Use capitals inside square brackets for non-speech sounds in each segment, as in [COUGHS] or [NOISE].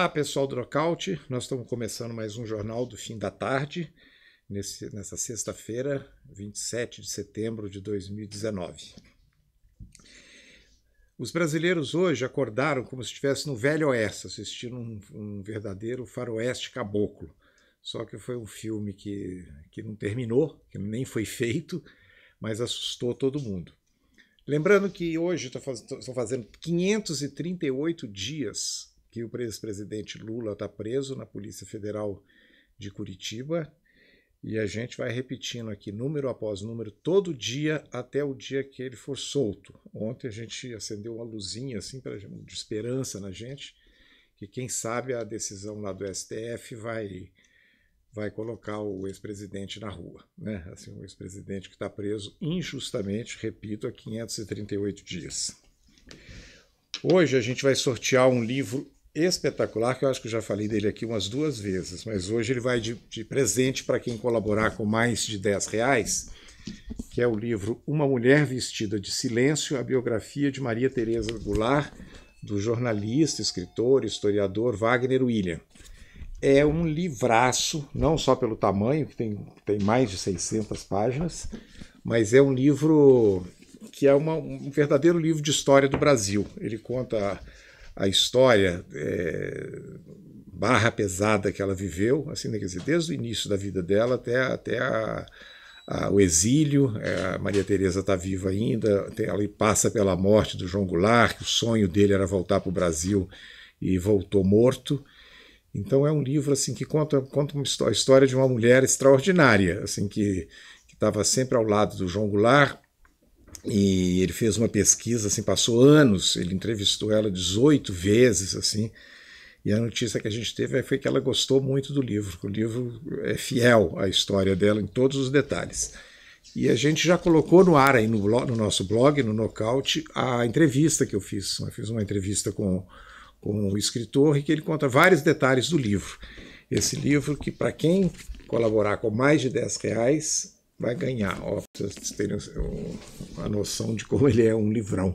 Olá, pessoal do Nocaute. Nós estamos começando mais um Jornal do Fim da Tarde, nesse, nessa sexta-feira, 27 de setembro de 2019. Os brasileiros hoje acordaram como se estivesse no Velho Oeste, assistindo um, um verdadeiro faroeste caboclo. Só que foi um filme que, que não terminou, que nem foi feito, mas assustou todo mundo. Lembrando que hoje estão tá fazendo 538 dias que o ex-presidente Lula está preso na Polícia Federal de Curitiba. E a gente vai repetindo aqui número após número todo dia até o dia que ele for solto. Ontem a gente acendeu uma luzinha assim pra, de esperança na gente, que quem sabe a decisão lá do STF vai vai colocar o ex-presidente na rua, né? Assim, o ex-presidente que está preso injustamente, repito, há 538 dias. Hoje a gente vai sortear um livro espetacular, que eu acho que eu já falei dele aqui umas duas vezes, mas hoje ele vai de, de presente para quem colaborar com mais de 10 reais, que é o livro Uma Mulher Vestida de Silêncio, a biografia de Maria Tereza Goulart, do jornalista, escritor, historiador Wagner William. É um livraço, não só pelo tamanho, que tem, tem mais de 600 páginas, mas é um livro que é uma, um verdadeiro livro de história do Brasil. Ele conta a história é, barra pesada que ela viveu, assim, né, quer dizer, desde o início da vida dela até, até a, a, o exílio. É, a Maria Tereza está viva ainda, tem, ela passa pela morte do João Goulart, que o sonho dele era voltar para o Brasil e voltou morto. Então é um livro assim que conta, conta uma história, a história de uma mulher extraordinária, assim que estava sempre ao lado do João Goulart, e ele fez uma pesquisa, assim, passou anos, ele entrevistou ela 18 vezes, assim, e a notícia que a gente teve é, foi que ela gostou muito do livro, o livro é fiel à história dela em todos os detalhes. E a gente já colocou no ar aí no, blog, no nosso blog, no Nocaute, a entrevista que eu fiz. Eu né, fiz uma entrevista com, com o escritor e que ele conta vários detalhes do livro. Esse livro que, para quem colaborar com mais de 10 reais, vai ganhar, ó, vocês terem a noção de como ele é um livrão.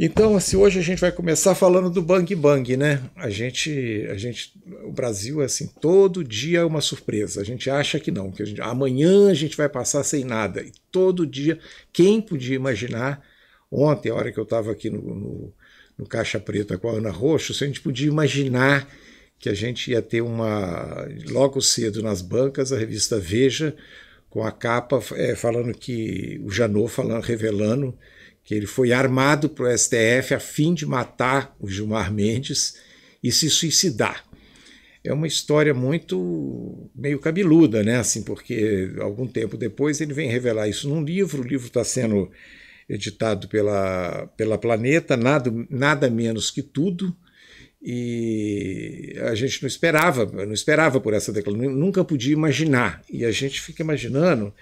Então, assim, hoje a gente vai começar falando do Bang Bang, né? A gente, a gente, o Brasil é assim, todo dia é uma surpresa. A gente acha que não, que a gente, amanhã a gente vai passar sem nada. E todo dia, quem podia imaginar? Ontem, a hora que eu estava aqui no, no, no Caixa Preta com a Ana Roxo, se a gente podia imaginar que a gente ia ter uma. Logo cedo nas bancas, a revista Veja, com a capa é, falando que. O Janot falando, revelando que ele foi armado para o STF a fim de matar o Gilmar Mendes e se suicidar. É uma história muito meio cabeluda, né? Assim, porque algum tempo depois ele vem revelar isso num livro. O livro está sendo editado pela, pela Planeta, nada, nada menos que tudo e a gente não esperava, não esperava por essa declaração, nunca podia imaginar. E a gente fica imaginando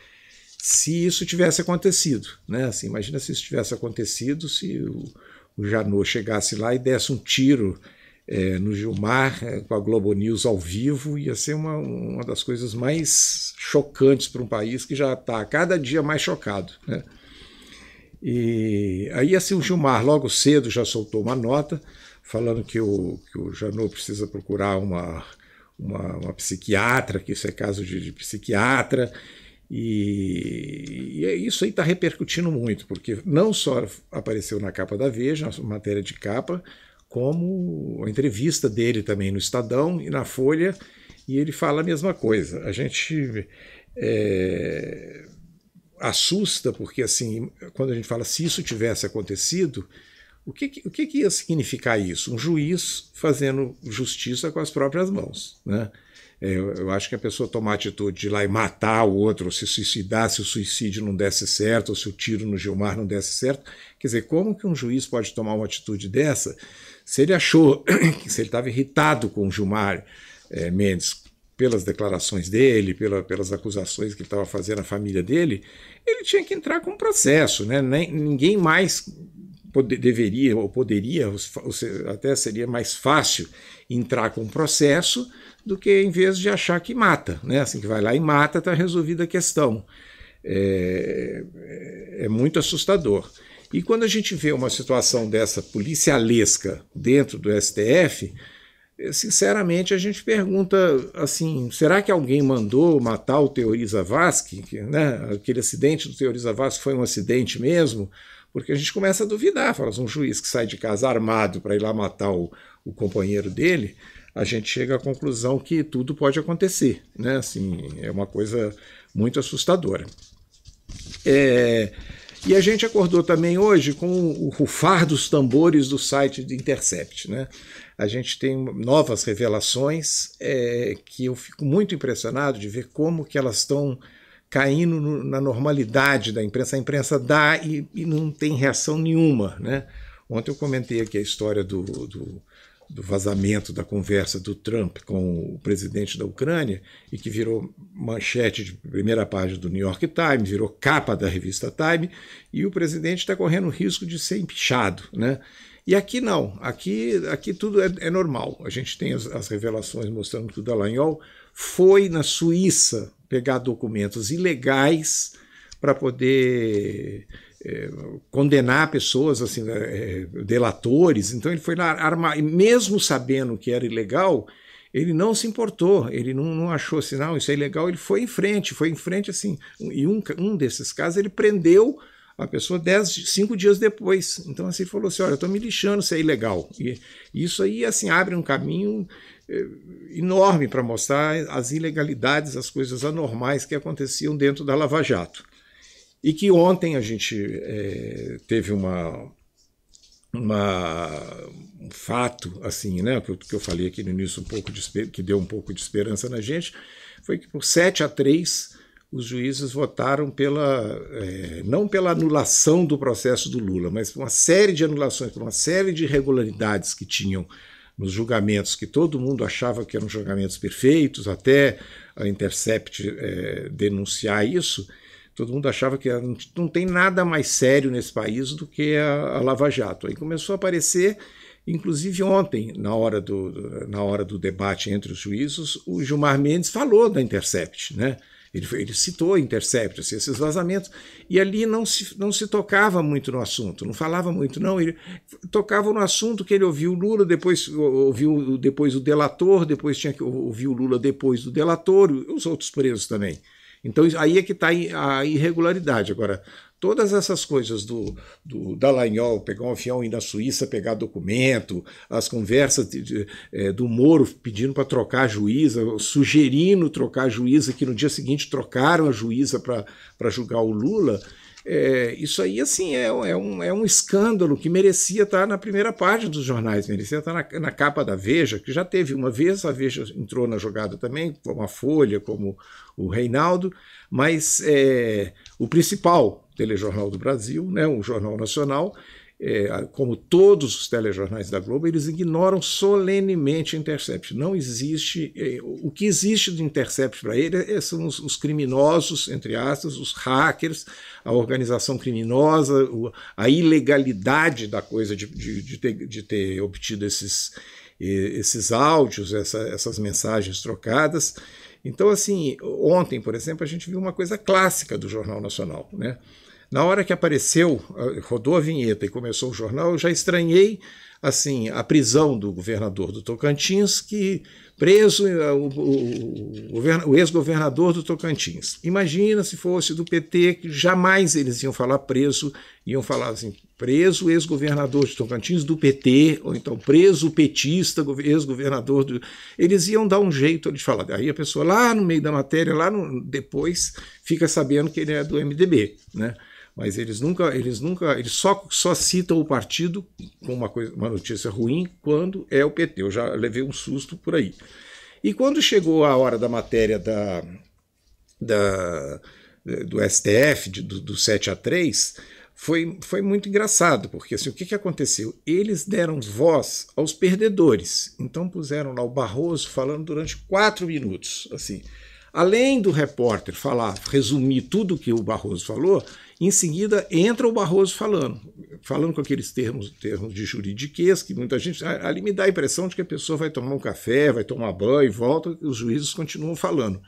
se isso tivesse acontecido, né? Assim, imagina se isso tivesse acontecido, se o, o Janot chegasse lá e desse um tiro é, no Gilmar é, com a Globo News ao vivo, ia ser uma, uma das coisas mais chocantes para um país que já está cada dia mais chocado, né? E aí assim o Gilmar logo cedo já soltou uma nota falando que o, que o Janot precisa procurar uma, uma, uma, psiquiatra, que isso é caso de, de psiquiatra. E, e, é isso aí está repercutindo muito, porque não só apareceu na capa da Veja, matéria de capa, como a entrevista dele também no Estadão e na Folha, e ele fala a mesma coisa. A gente é, assusta, porque assim, quando a gente fala se isso tivesse acontecido, o que, o que, que ia significar isso? Um juiz fazendo justiça com as próprias mãos. Né? É, eu, eu, acho que a pessoa tomar a atitude de ir lá e matar o outro, ou se suicidar, se o suicídio não desse certo, ou se o tiro no Gilmar não desse certo. Quer dizer, como que um juiz pode tomar uma atitude dessa se ele achou, [COUGHS] se ele estava irritado com o Gilmar é, Mendes, pelas declarações dele, pela, pelas acusações que ele estava fazendo à família dele, ele tinha que entrar com um processo, né? Nem, ninguém mais pode, deveria ou poderia, ou seja, até seria mais fácil entrar com um processo do que em vez de achar que mata, né? Assim que vai lá e mata, está resolvida a questão. É, é, é muito assustador. E quando a gente vê uma situação dessa policialesca dentro do STF, eh, sinceramente a gente pergunta assim, será que alguém mandou matar o Teoriza Vasque? Né? Aquele acidente do Teoriza Vasque foi um acidente mesmo? Porque a gente começa a duvidar. Fala, assim, um juiz que sai de casa armado para ir lá matar o, o companheiro dele, a gente chega à conclusão que tudo pode acontecer. Né? Assim, é uma coisa muito assustadora. É, e a gente acordou também hoje com o rufar dos tambores do site do Intercept. Né? A gente tem novas revelações é, que eu fico muito impressionado de ver como que elas estão caindo no, na normalidade da imprensa. A imprensa dá e, e, não tem reação nenhuma. Né? Ontem eu comentei aqui a história do, do, do, vazamento da conversa do Trump com o presidente da Ucrânia e que virou manchete de primeira página do New York Times, virou capa da revista Time e o presidente está correndo o risco de ser empichado. Né? E aqui não, aqui, aqui tudo é, é normal. A gente tem as, as revelações mostrando que o Dallagnol é foi na Suíça pegar documentos ilegais para poder é, condenar pessoas, assim, é, delatores. Então ele foi lá armar, e mesmo sabendo que era ilegal, ele não se importou, ele não, não achou assim, não, isso é ilegal, ele foi em frente, foi em frente assim. E um, um desses casos ele prendeu a pessoa dez, cinco dias depois. Então assim, ele falou assim, olha, eu estou me lixando se é ilegal. E isso aí assim abre um caminho eh, enorme para mostrar as ilegalidades, as coisas anormais que aconteciam dentro da Lava Jato. E que ontem a gente é, teve uma, uma, um fato, assim, né, que eu, que eu falei aqui no início, um pouco de, que deu um pouco de esperança na gente, foi que por 7 a 3 os juízes votaram pela é, não pela anulação do processo do Lula, mas por uma série de anulações, por uma série de irregularidades que tinham nos julgamentos que todo mundo achava que eram julgamentos perfeitos, até a Intercept é, denunciar isso, todo mundo achava que não tem nada mais sério nesse país do que a, a Lava Jato. Aí começou a aparecer, inclusive ontem, na hora do, na hora do debate entre os juízos, o Gilmar Mendes falou da Intercept, né? Ele, ele citou Intercept, assim, esses vazamentos, e ali não se, não se tocava muito no assunto, não falava muito, não. Ele tocava no assunto que ele ouviu o Lula, depois ouviu depois o delator, depois tinha que ouvir o Lula depois do delator, os outros presos também. Então aí é que está a irregularidade. Agora, Todas essas coisas do, do Dallagnol, pegar um avião e ir na Suíça pegar documento, as conversas de, de, é, do Moro pedindo para trocar juíza, sugerindo trocar juíza, que no dia seguinte trocaram a juíza para julgar o Lula. É, isso aí, assim, é, é, um, é um escândalo que merecia estar na primeira página dos jornais, merecia estar na, na capa da Veja, que já teve uma vez, a Veja entrou na jogada também, como a Folha, como o Reinaldo, mas é, o principal telejornal do Brasil, né, o Jornal Nacional, é, como todos os telejornais da Globo, eles ignoram solenemente Intercept. Não existe. É, o que existe de Intercept para eles é, são os, os, criminosos, entre aspas, os hackers, a organização criminosa, o, a ilegalidade da coisa de, de, de, ter, de ter, obtido esses, esses áudios, essa, essas mensagens trocadas. Então, assim, ontem, por exemplo, a gente viu uma coisa clássica do Jornal Nacional, né? Na hora que apareceu, ah, rodou a vinheta e começou o jornal, eu já estranhei assim a prisão do governador do Tocantins, que preso eh, o, o, o, ex-governador do Tocantins. Imagina se fosse do PT, que jamais eles iam falar preso, iam falar assim, preso ex-governador de Tocantins do PT, ou então preso petista, ex-governador do... Eles iam dar um jeito de falar. Aí a pessoa lá no meio da matéria, lá no, depois, fica sabendo que ele é do MDB, né? mas eles nunca, eles nunca, eles só, só citam o partido com uma, coisa, uma notícia ruim quando é o PT. Eu já levei um susto por aí. E quando chegou a hora da matéria da, da do STF, de, do, do 7 a 3, foi, foi muito engraçado, porque assim, o que, que aconteceu? Eles deram voz aos perdedores. Então puseram lá o Barroso falando durante quatro minutos. assim Além do repórter falar, resumir tudo que o Barroso falou, em seguida, entra o Barroso falando, falando com aqueles termos, termos de juridiquês que muita gente. Ah, ali me dá a impressão de que a pessoa vai tomar um café, vai tomar banho e volta, os juízes continuam falando.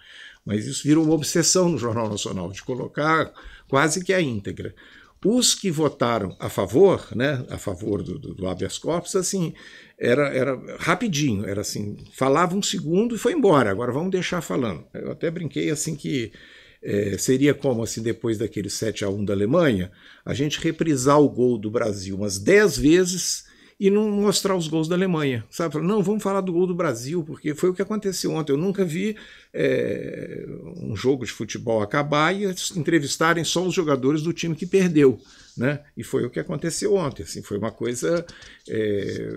Mas isso virou uma obsessão no Jornal Nacional, de colocar quase que a íntegra. Os que votaram a favor, né, a favor do, do, do habeas corpus, assim, era, era rapidinho, era assim, falava um segundo e foi embora, agora vamos deixar falando. Eu até brinquei assim que é, seria como assim depois daquele 7 a 1 da Alemanha, a gente reprisar o gol do Brasil umas 10 vezes e não mostrar os gols da Alemanha. Sabe? Falar, não, vamos falar do gol do Brasil, porque foi o que aconteceu ontem. Eu nunca vi é, um jogo de futebol acabar e entrevistarem só os jogadores do time que perdeu. Né? E foi o que aconteceu ontem. Assim, foi uma coisa é,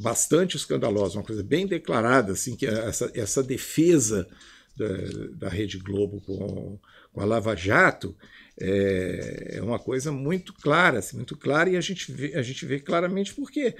bastante escandalosa, uma coisa bem declarada, assim, que essa, essa defesa da, da Rede Globo com, com a Lava Jato é, é uma coisa muito clara, assim, muito clara, e a gente vê, a gente vê claramente por quê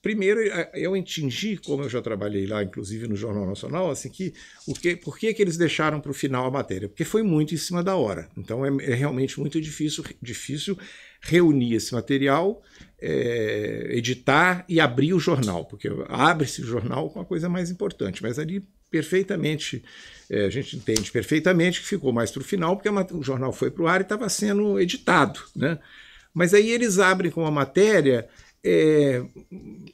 primeiro eu entendi como eu já trabalhei lá, inclusive no Jornal Nacional, assim que o que, por que, que eles deixaram para o final a matéria? Porque foi muito em cima da hora. Então é, é realmente muito difícil, difícil reunir esse material, é, editar e abrir o jornal, porque abre-se o jornal com a coisa mais importante. Mas ali perfeitamente, é, a gente entende perfeitamente que ficou mais para o final, porque o jornal foi para o ar e estava sendo editado. Né? Mas aí eles abrem com a matéria é,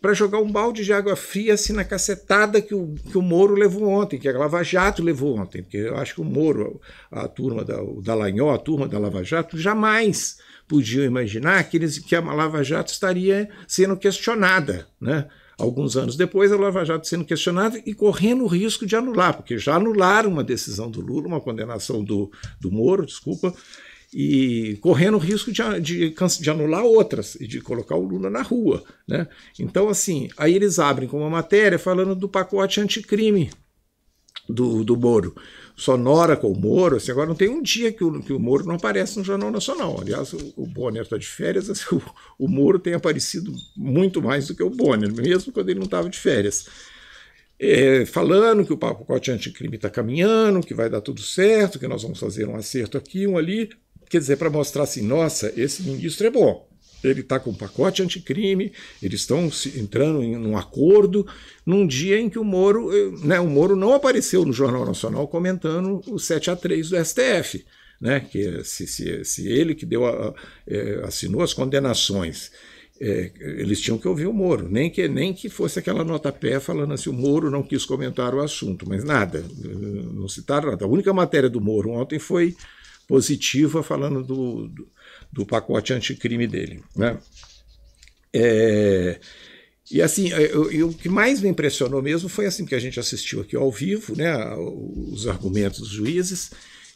para jogar um balde de água fria assim, na cacetada que o, que o Moro levou ontem, que a Lava Jato levou ontem, porque eu acho que o Moro, a, turma da Dallagnol, a turma da Lava Jato, jamais podiam imaginar que, eles, que a Lava Jato estaria sendo questionada. Né? alguns anos depois, a Lava Jato sendo questionada e correndo o risco de anular, porque já anularam uma decisão do Lula, uma condenação do, do Moro, desculpa, e correndo o risco de, de, de, anular outras e de colocar o Lula na rua. Né? Então, assim, aí eles abrem com uma matéria falando do pacote anticrime do, do Moro sonora com o Moro. Assim, agora não tem um dia que o, que o Moro não aparece no Jornal Nacional. Aliás, o, o Bonner está de férias, assim, o, o Moro tem aparecido muito mais do que o Bonner, mesmo quando ele não estava de férias. É, falando que o pacote anticrime está caminhando, que vai dar tudo certo, que nós vamos fazer um acerto aqui, um ali. Quer dizer, para mostrar assim, nossa, esse ministro é bom. Ele está com um pacote anticrime, eles estão entrando em um acordo num dia em que o Moro, eh, né, o Moro não apareceu no Jornal Nacional comentando o 7 a 3 do STF. Né, que é se, se, se ele que deu a, é, assinou as condenações é, eles tinham que ouvir o Moro, nem que, nem que fosse aquela nota pé falando assim: o Moro não quis comentar o assunto, mas nada, não citaram nada. A única matéria do Moro ontem foi positiva, falando do, do do pacote anticrime dele. Né? É, e assim, é, eu, eu, o que mais me impressionou mesmo foi assim que a gente assistiu aqui ao vivo, né, os argumentos dos juízes,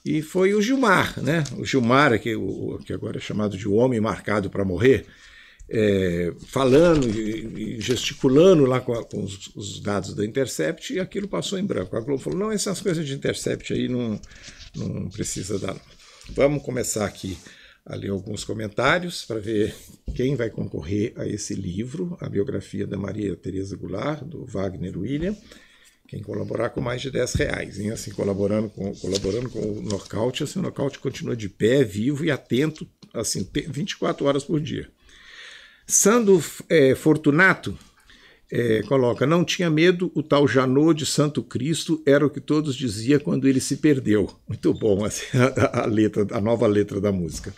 e foi o Gilmar, né? O Gilmar, que, o, que agora é chamado de homem marcado para morrer, é, falando e, e, gesticulando lá com, a, com os, os, dados da Intercept, e aquilo passou em branco. A Globo falou: não, essas coisas de Intercept aí não, não precisa dar. Vamos começar aqui a ler alguns comentários para ver quem vai concorrer a esse livro, a biografia da Maria Teresa Goulart, do Wagner William. Quem colaborar com mais de 10 reais, hein? assim colaborando com, colaborando com o nocaute, assim, o nocaute continua de pé, vivo e atento, assim, 24 horas por dia. Sando é, Fortunato é, coloca: Não tinha medo, o tal Janot de Santo Cristo era o que todos diziam quando ele se perdeu. Muito bom assim, [LAUGHS] a, a, letra, a nova letra da música.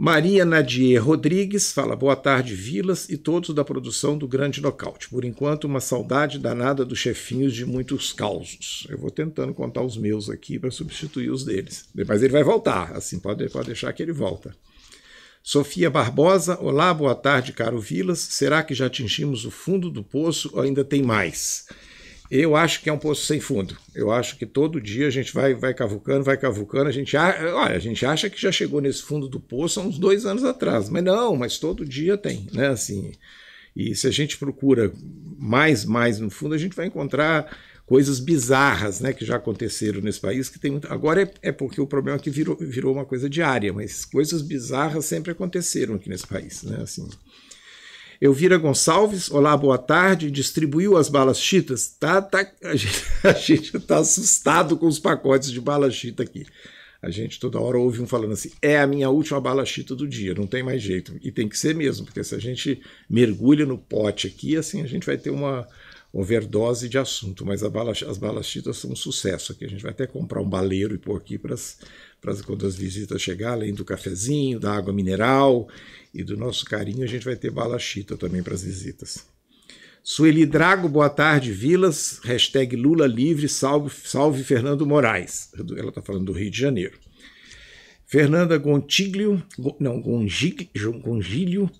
Maria Nadier Rodrigues fala boa tarde, Vilas e todos da produção do Grande Nocaute. Por enquanto, uma saudade danada dos chefinhos de muitos causos. Eu vou tentando contar os meus aqui para substituir os deles. Mas ele vai voltar, assim, pode, pode deixar que ele volta. Sofia Barbosa, olá, boa tarde, caro Vilas. Será que já atingimos o fundo do poço ou ainda tem mais? Eu acho que é um poço sem fundo. Eu acho que todo dia a gente vai, vai cavucando, vai cavucando. A gente, olha, a gente acha que já chegou nesse fundo do poço há uns dois anos atrás, mas não, mas todo dia tem, né? Assim, e se a gente procura mais, mais no fundo, a gente vai encontrar coisas bizarras, né, que já aconteceram nesse país. Que tem muito... agora é, é porque o problema é que virou, virou uma coisa diária, mas coisas bizarras sempre aconteceram aqui nesse país, né? Assim. Elvira Gonçalves, olá, boa tarde, distribuiu as balas chitas? Tá, tá, a gente [LAUGHS] está assustado com os pacotes de bala chita aqui. A gente toda hora ouve um falando assim: é a minha última bala chita do dia, não tem mais jeito. E tem que ser mesmo, porque se a gente mergulha no pote aqui, assim, a gente vai ter uma, overdose de assunto, mas bala, as balachitas são um sucesso aqui. A gente vai até comprar um baleiro e pôr aqui para quando as visitas chegar, além do cafezinho, da água mineral e do nosso carinho, a gente vai ter balachita também para as visitas. Sueli Drago, boa tarde, Vilas. Hashtag Lula Livre, salve, salve Fernando Moraes. Ela está falando do Rio de Janeiro. Fernanda Gontiglio, não, Gongilho, Gongilho,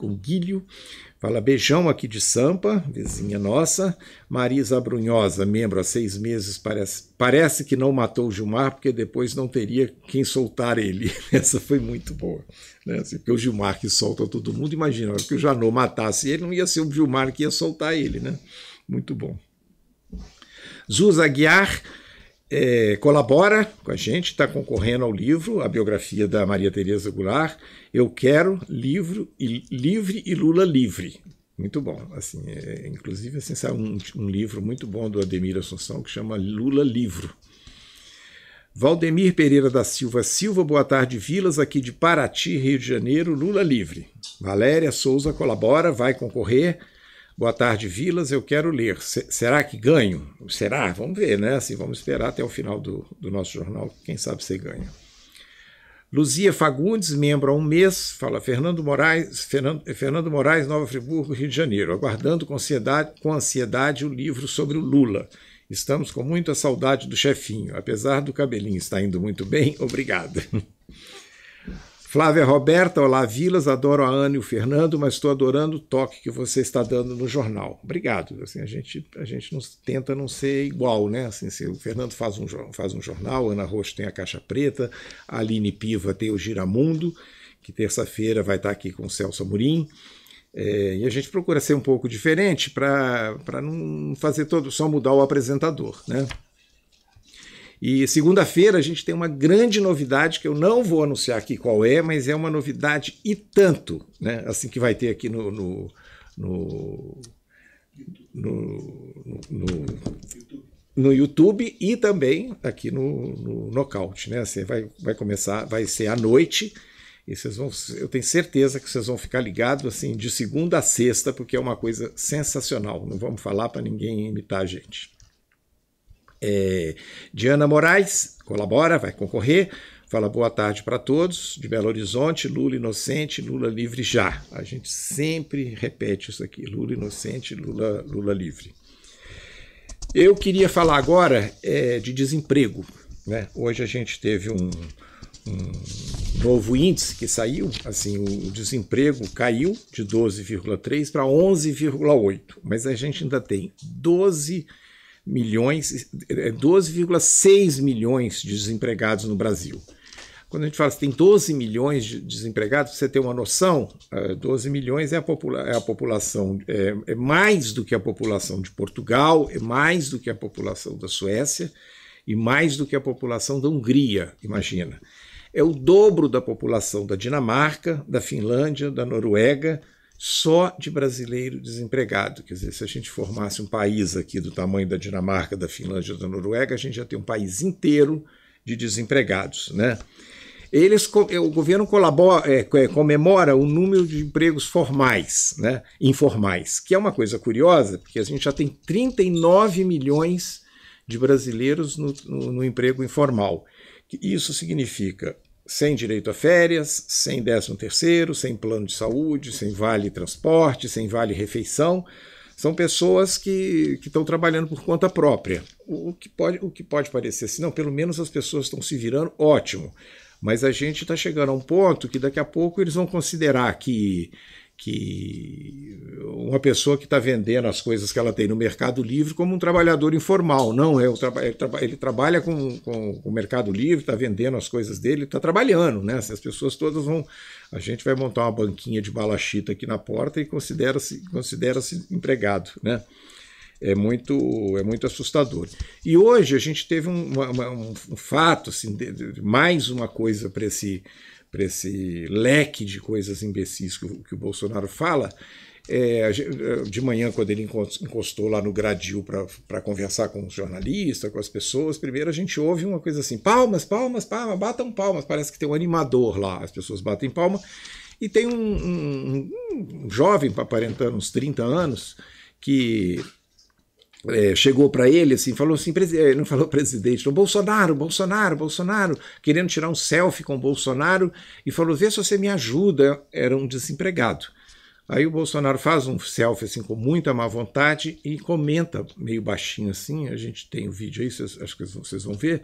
Fala beijão aqui de Sampa, vizinha nossa. Marisa Brunhosa, membro há seis meses, parece, parece que não matou o Gilmar, porque depois não teria quem soltar ele. [LAUGHS] Essa foi muito boa. Né? Assim, porque o Gilmar que solta todo mundo, imagina, que o Janot matasse ele, não ia ser o Gilmar que ia soltar ele. Né? Muito bom. Zuz Aguiar É, colabora com a gente, está concorrendo ao livro, a biografia da Maria Tereza Goulart eu quero livro e, livre e Lula livre. Muito bom. Assim, é, inclusive, assim, sabe um, um, livro muito bom do Ademir Assunção que chama Lula Livro. Valdemir Pereira da Silva Silva, boa tarde, Vilas, aqui de Paraty, Rio de Janeiro, Lula Livre. Valéria Souza colabora, vai concorrer. Boa tarde, Vilas, eu quero ler. C será que ganho? Será? Vamos ver, né? Assim, vamos esperar até o final do, do nosso jornal, quem sabe você ganha. Luzia Fagundes, membro há um mês, fala Fernando Moraes, Fernando, Fernando Moraes, Nova Friburgo, Rio de Janeiro, aguardando com ansiedade, com ansiedade o livro sobre o Lula. Estamos com muita saudade do chefinho, apesar do cabelinho estar indo muito bem, [LAUGHS] obrigado. Flávia Roberta, olá Vilas, adoro a Ana e o Fernando, mas estou adorando o toque que você está dando no jornal. Obrigado. Assim, a gente, a gente não, tenta não ser igual, né? Assim, se o Fernando faz um, faz um jornal, Ana Rocha tem a Caixa Preta, a Aline Piva tem o Giramundo, que terça-feira vai estar aqui com o Celso Amorim. É, e a gente procura ser um pouco diferente para não fazer todo, só mudar o apresentador, né? E segunda-feira a gente tem uma grande novidade que eu não vou anunciar aqui qual é, mas é uma novidade e tanto, né? Assim que vai ter aqui no, no, no, no, no no YouTube e também aqui no, no Nocaute, né? Assim, vai, vai começar, vai ser à noite e vocês vão, eu tenho certeza que vocês vão ficar ligados assim de segunda a sexta, porque é uma coisa sensacional. Não vamos falar para ninguém imitar a gente. É, Diana Moraes colabora, vai concorrer. Fala boa tarde para todos de Belo Horizonte. Lula inocente, Lula livre já. A gente sempre repete isso aqui: Lula inocente, Lula, Lula livre. Eu queria falar agora é, de desemprego. Né? Hoje a gente teve um, um novo índice que saiu, assim, o desemprego caiu de 12,3 para 11,8, mas a gente ainda tem 12 milhões, 12,6 é, é milhões de desempregados no Brasil. Quando a gente fala que tem 12 milhões de desempregados, você tem uma noção, 12 é, milhões é a, popula é a população, é, é, mais do que a população de Portugal, é mais do que a população da Suécia e mais do que a população da Hungria, imagina. É o dobro da população da Dinamarca, da Finlândia, da Noruega, só de brasileiro desempregado. Quer dizer, se a gente formasse um país aqui do tamanho da Dinamarca, da Finlândia, da Noruega, a gente já tem um país inteiro de desempregados, né? Eles, eh, o governo colabora, é, comemora o número de empregos formais, né, informais, que é uma coisa curiosa, porque a gente já tem 39 milhões de brasileiros no, no, no emprego informal. Isso significa sem direito a férias, sem décimo terceiro, sem plano de saúde, sem vale transporte, sem vale refeição. São pessoas que estão trabalhando por conta própria. O, o, que pode, o que pode parecer assim, não, pelo menos as pessoas estão se virando, ótimo. Mas a gente está chegando a um ponto que daqui a pouco eles vão considerar que que uma pessoa que está vendendo as coisas que ela tem no Mercado Livre como um trabalhador informal. Não, é o ele, ele, trabalha com, com o Mercado Livre, está vendendo as coisas dele, está trabalhando, né? As pessoas todas vão. A gente vai montar uma banquinha de balachita aqui na porta e considera-se considera -se empregado, né? É muito, é muito assustador. E hoje a gente teve um, uma, um fato, assim, de, de, mais uma coisa para esse para esse leque de coisas imbecis que o, que o Bolsonaro fala. É, é de manhã, quando ele encostou lá no gradil para conversar com os jornalistas, com as pessoas, primeiro a gente ouve uma coisa assim: palmas, palmas, palmas, batam palmas. Parece que tem um animador lá, as pessoas batem palmas E tem um, um, um jovem, aparentando uns 30 anos, que é, chegou para ele assim, falou assim, é, não falou [LAUGHS] presidente, falou, Bolsonaro, Bolsonaro, Bolsonaro, querendo tirar um selfie com o Bolsonaro e falou, vê se você me ajuda, era um desempregado. Aí o Bolsonaro faz um selfie assim com muita má vontade e comenta meio baixinho assim, a gente tem o um vídeo aí, vocês, acho que vocês vão ver.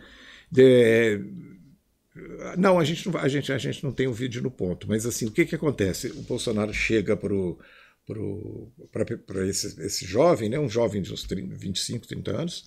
não, a gente não, a gente, a gente não tem o um vídeo no ponto, mas assim, o que que acontece? O Bolsonaro chega pro para esse, esse jovem, né, um jovem de uns 30, 25, 30 anos,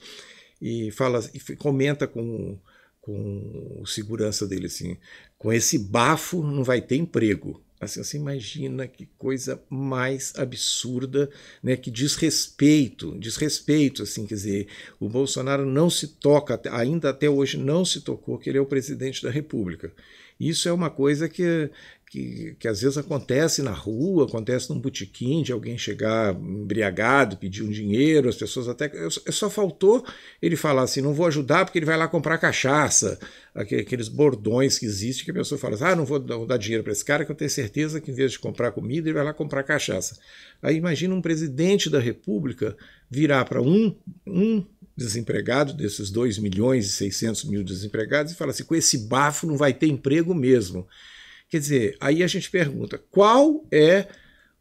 e fala e comenta com, com o segurança dele assim: com esse bafo não vai ter emprego. Assim, você imagina que coisa mais absurda, né? Que desrespeito, desrespeito, assim, quer dizer, o Bolsonaro não se toca, ainda até hoje não se tocou que ele é o presidente da República. Isso é uma coisa que que, que às vezes acontece na rua, acontece num botequim de alguém chegar embriagado, pedir um dinheiro, as pessoas até. Só faltou ele falar assim: não vou ajudar porque ele vai lá comprar cachaça. Aqueles bordões que existem que a pessoa fala assim: ah, não vou dar dinheiro para esse cara que eu tenho certeza que em vez de comprar comida, ele vai lá comprar cachaça. Aí imagina um presidente da República virar para um, um desempregado, desses 2 milhões e 600 mil desempregados, e falar assim: com esse bafo não vai ter emprego mesmo. Quer dizer, aí a gente pergunta: qual é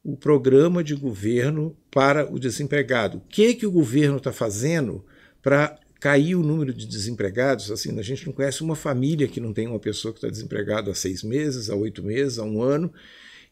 o programa de governo para o desempregado? O que, é que o governo está fazendo para cair o número de desempregados? Assim, a gente não conhece uma família que não tem uma pessoa que está desempregada há seis meses, há oito meses, há um ano.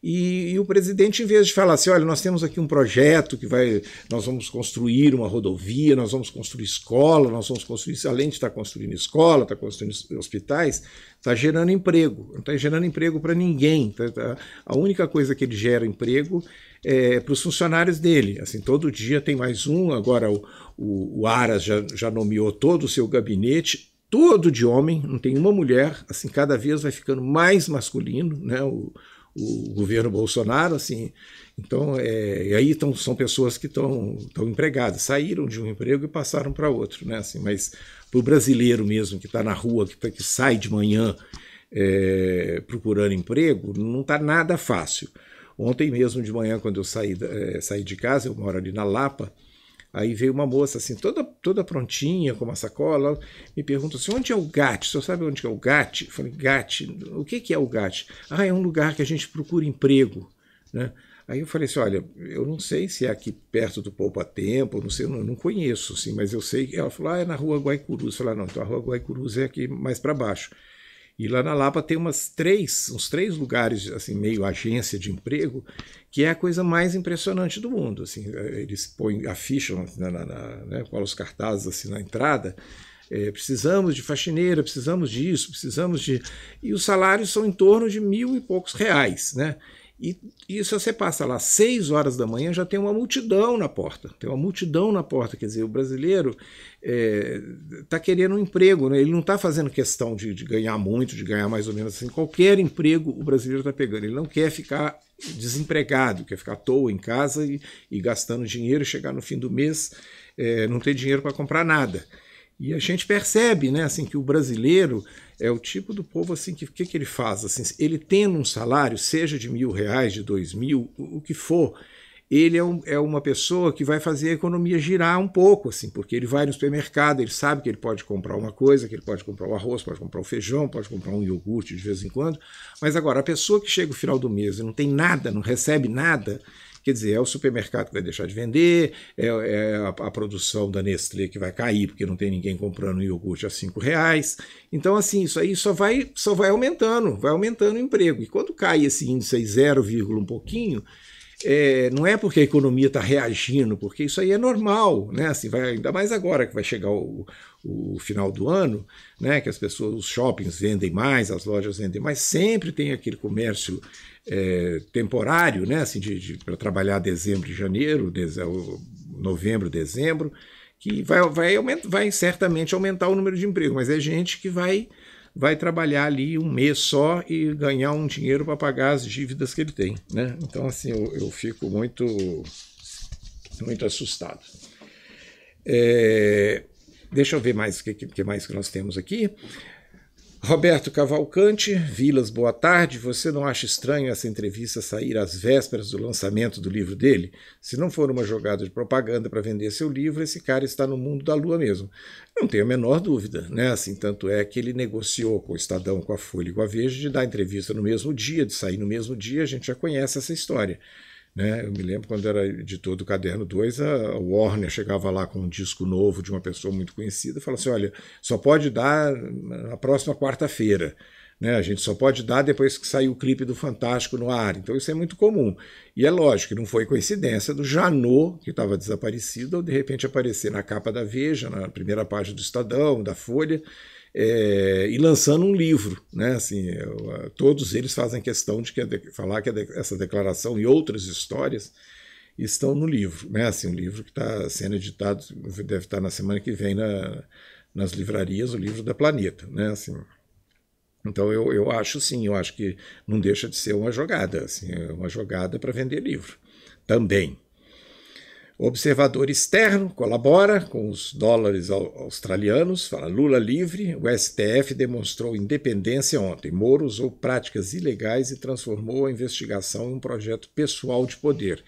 E, e, o presidente, em vez de falar assim, olha, nós temos aqui um projeto que vai, nós vamos construir uma rodovia, nós vamos construir escola, nós vamos construir, além de estar tá construindo escola, está construindo hospitais, está gerando emprego. Não está gerando emprego para ninguém. Tá, tá, a única coisa que ele gera emprego é para os funcionários dele. Assim, todo dia tem mais um. Agora o, o, o Aras já, já nomeou todo o seu gabinete todo de homem, não tem uma mulher, assim, cada vez vai ficando mais masculino, né? O, o governo Bolsonaro, assim. Então, é, e aí tão, são pessoas que estão empregadas, saíram de um emprego e passaram para outro, né? Assim, mas para o brasileiro mesmo que está na rua, que, tá, que sai de manhã é, procurando emprego, não está nada fácil. Ontem mesmo de manhã, quando eu saí, é, saí de casa, eu moro ali na Lapa, Aí veio uma moça assim, toda, toda prontinha, com uma sacola, me perguntou assim: onde é o GAT? O senhor sabe onde é o GAT? Eu falei: GAT, o que, que é o GAT? Ah, é um lugar que a gente procura emprego. Né? Aí eu falei assim: olha, eu não sei se é aqui perto do Poupa Tempo, não sei, eu não, conheço, assim, mas eu sei. Ela falou: ah, é na rua Guaicuruz. Eu falei: ah, não, então a rua Guaicuruz é aqui mais para baixo. E lá na Lapa tem umas três, uns três lugares, assim, meio agência de emprego, que é a coisa mais impressionante do mundo. Assim, eles põem, aficham, na, na, na né, colam os cartazes assim na entrada, é, precisamos de faxineira, precisamos disso, precisamos de... E os salários são em torno de mil e poucos reais, né? E, e, se você passa lá seis horas da manhã, já tem uma multidão na porta. Tem uma multidão na porta. Quer dizer, o brasileiro está é, tá querendo um emprego, né? ele não está fazendo questão de, de, ganhar muito, de ganhar mais ou menos assim. Qualquer emprego o brasileiro está pegando. Ele não quer ficar desempregado, quer ficar à toa em casa e, e gastando dinheiro, chegar no fim do mês, é, não ter dinheiro para comprar nada. E a gente percebe, né, assim, que o brasileiro é o tipo do povo assim que o que, que ele faz, assim, ele tendo um salário, seja de mil reais, de dois mil, o, o que for, ele é, um, é, uma pessoa que vai fazer a economia girar um pouco, assim, porque ele vai no supermercado, ele sabe que ele pode comprar uma coisa, que ele pode comprar o um arroz, pode comprar o um feijão, pode comprar um iogurte de vez em quando. Mas agora, a pessoa que chega no final do mês e não tem nada, não recebe nada, Quer dizer, é o supermercado que vai deixar de vender, é, é a, a, produção da Nestlé que vai cair, porque não tem ninguém comprando iogurte a cinco reais. Então, assim, isso aí só vai, só vai aumentando, vai aumentando o emprego. E quando cai esse índice aí, zero vírgula um pouquinho, é, não é porque a economia está reagindo, porque isso aí é normal, né? Assim, vai, ainda mais agora que vai chegar o, o final do ano, né? Que as pessoas, os shoppings vendem mais, as lojas vendem mais, sempre tem aquele comércio é, temporário, né? Assim, de, de para trabalhar dezembro e janeiro, dezembro, novembro, dezembro, que vai, vai, aumenta, vai certamente aumentar o número de emprego, mas é gente que vai vai trabalhar ali um mês só e ganhar um dinheiro para pagar as dívidas que ele tem. Né? Então, assim, eu, eu fico muito, muito assustado. É, deixa eu ver mais o que, que mais que nós temos aqui. Roberto Cavalcante, Vilas, boa tarde. Você não acha estranho essa entrevista sair às vésperas do lançamento do livro dele? Se não for uma jogada de propaganda para vender seu livro, esse cara está no mundo da lua mesmo. Não tenho a menor dúvida, né? Assim, tanto é que ele negociou com o Estadão, com a Folha e com a Veja de dar entrevista no mesmo dia, de sair no mesmo dia, a gente já conhece essa história. Né? Eu me lembro quando era editor do Caderno 2, a Warner chegava lá com um disco novo de uma pessoa muito conhecida e falava assim: olha, só pode dar na próxima quarta-feira. Né? A gente só pode dar depois que sair o clipe do Fantástico no ar. Então isso é muito comum. E é lógico que não foi coincidência do Janot, que estava desaparecido, ou de repente aparecer na capa da Veja, na primeira página do Estadão, da Folha é, e lançando um livro. Né? Assim, eu, todos eles fazem questão de, que, de falar que essa declaração e outras histórias estão no livro. Né? Assim, um livro que está sendo editado, deve estar tá na semana que vem na, nas livrarias, o livro da Planeta. Né? Assim, então eu, eu acho sim, eu acho que não deixa de ser uma jogada, assim, é uma jogada para vender livro também. O observador externo colabora com os dólares australianos, fala Lula livre. O STF demonstrou independência ontem. Moro usou práticas ilegais e transformou a investigação em um projeto pessoal de poder.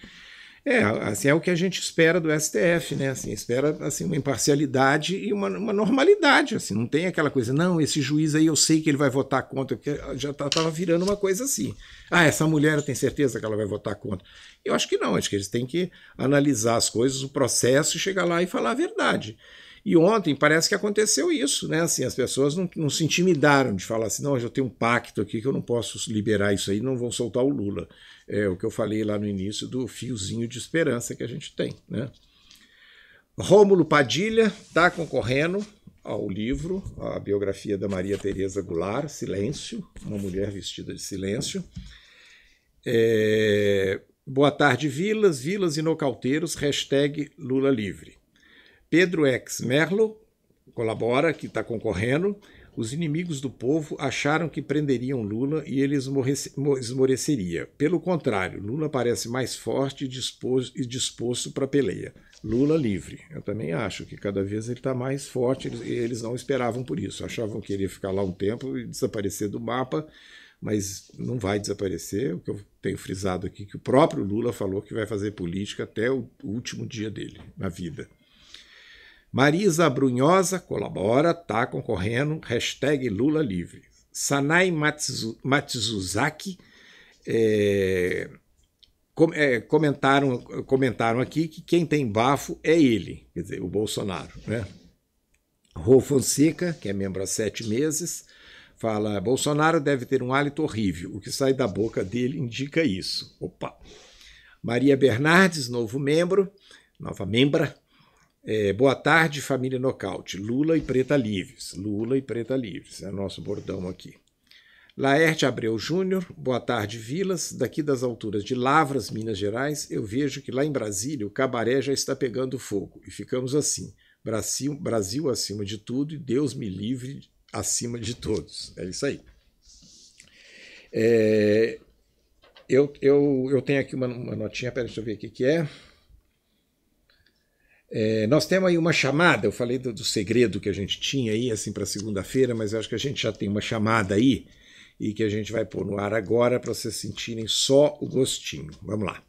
É, assim, é o que a gente espera do STF, né? Assim, espera assim, uma imparcialidade e uma, uma normalidade. Assim, não tem aquela coisa, não, esse juiz aí eu sei que ele vai votar contra, porque já estava tá, virando uma coisa assim. Ah, essa mulher tem tenho certeza que ela vai votar contra. Eu acho que não, acho que eles têm que analisar as coisas, o processo, e chegar lá e falar a verdade. E ontem parece que aconteceu isso, né? Assim, as pessoas não, não, se intimidaram de falar assim, não, eu tenho um pacto aqui que eu não posso liberar isso aí, não vão soltar o Lula é o que eu falei lá no início do fiozinho de esperança que a gente tem. Né? Rômulo Padilha está concorrendo ao livro, a biografia da Maria Tereza Goulart, Silêncio, uma mulher vestida de silêncio. É... Boa tarde, Vilas, Vilas e Nocauteiros, hashtag Lula Livre. Pedro Ex Merlo colabora, que está concorrendo. Os inimigos do povo acharam que prenderiam Lula e ele esmoreceria. Pelo contrário, Lula parece mais forte e disposto para a peleia. Lula livre. Eu também acho que cada vez ele está mais forte e eles não esperavam por isso. Achavam que ele ia ficar lá um tempo e desaparecer do mapa, mas não vai desaparecer. O que eu tenho frisado aqui, é que o próprio Lula falou que vai fazer política até o último dia dele na vida. Marisa Brunhosa colabora, tá concorrendo, hashtag Lula Livre. Sanai Matsuzaki é, com, é, comentaram, comentaram aqui que quem tem bafo é ele, quer dizer, o Bolsonaro. Né? Rô Fonseca, que é membro há sete meses, fala: Bolsonaro deve ter um hálito horrível. O que sai da boca dele indica isso. Opa! Maria Bernardes, novo membro, nova membra, é, boa tarde, família nocaute. Lula e Preta Livres. Lula e Preta Livres. É nosso bordão aqui. Laerte Abreu Júnior, boa tarde, Vilas. Daqui das alturas de Lavras, Minas Gerais, eu vejo que lá em Brasília o cabaré já está pegando fogo e ficamos assim. Brasil, Brasil acima de tudo e Deus me livre acima de todos. É isso aí. É, eu, eu, eu tenho aqui uma, uma notinha, peraí, deixa eu ver o que, que é. É, nós temos aí uma chamada, eu falei do, do segredo que a gente tinha aí, assim, para segunda-feira, mas eu acho que a gente já tem uma chamada aí e que a gente vai pôr no ar agora para vocês sentirem só o gostinho. Vamos lá.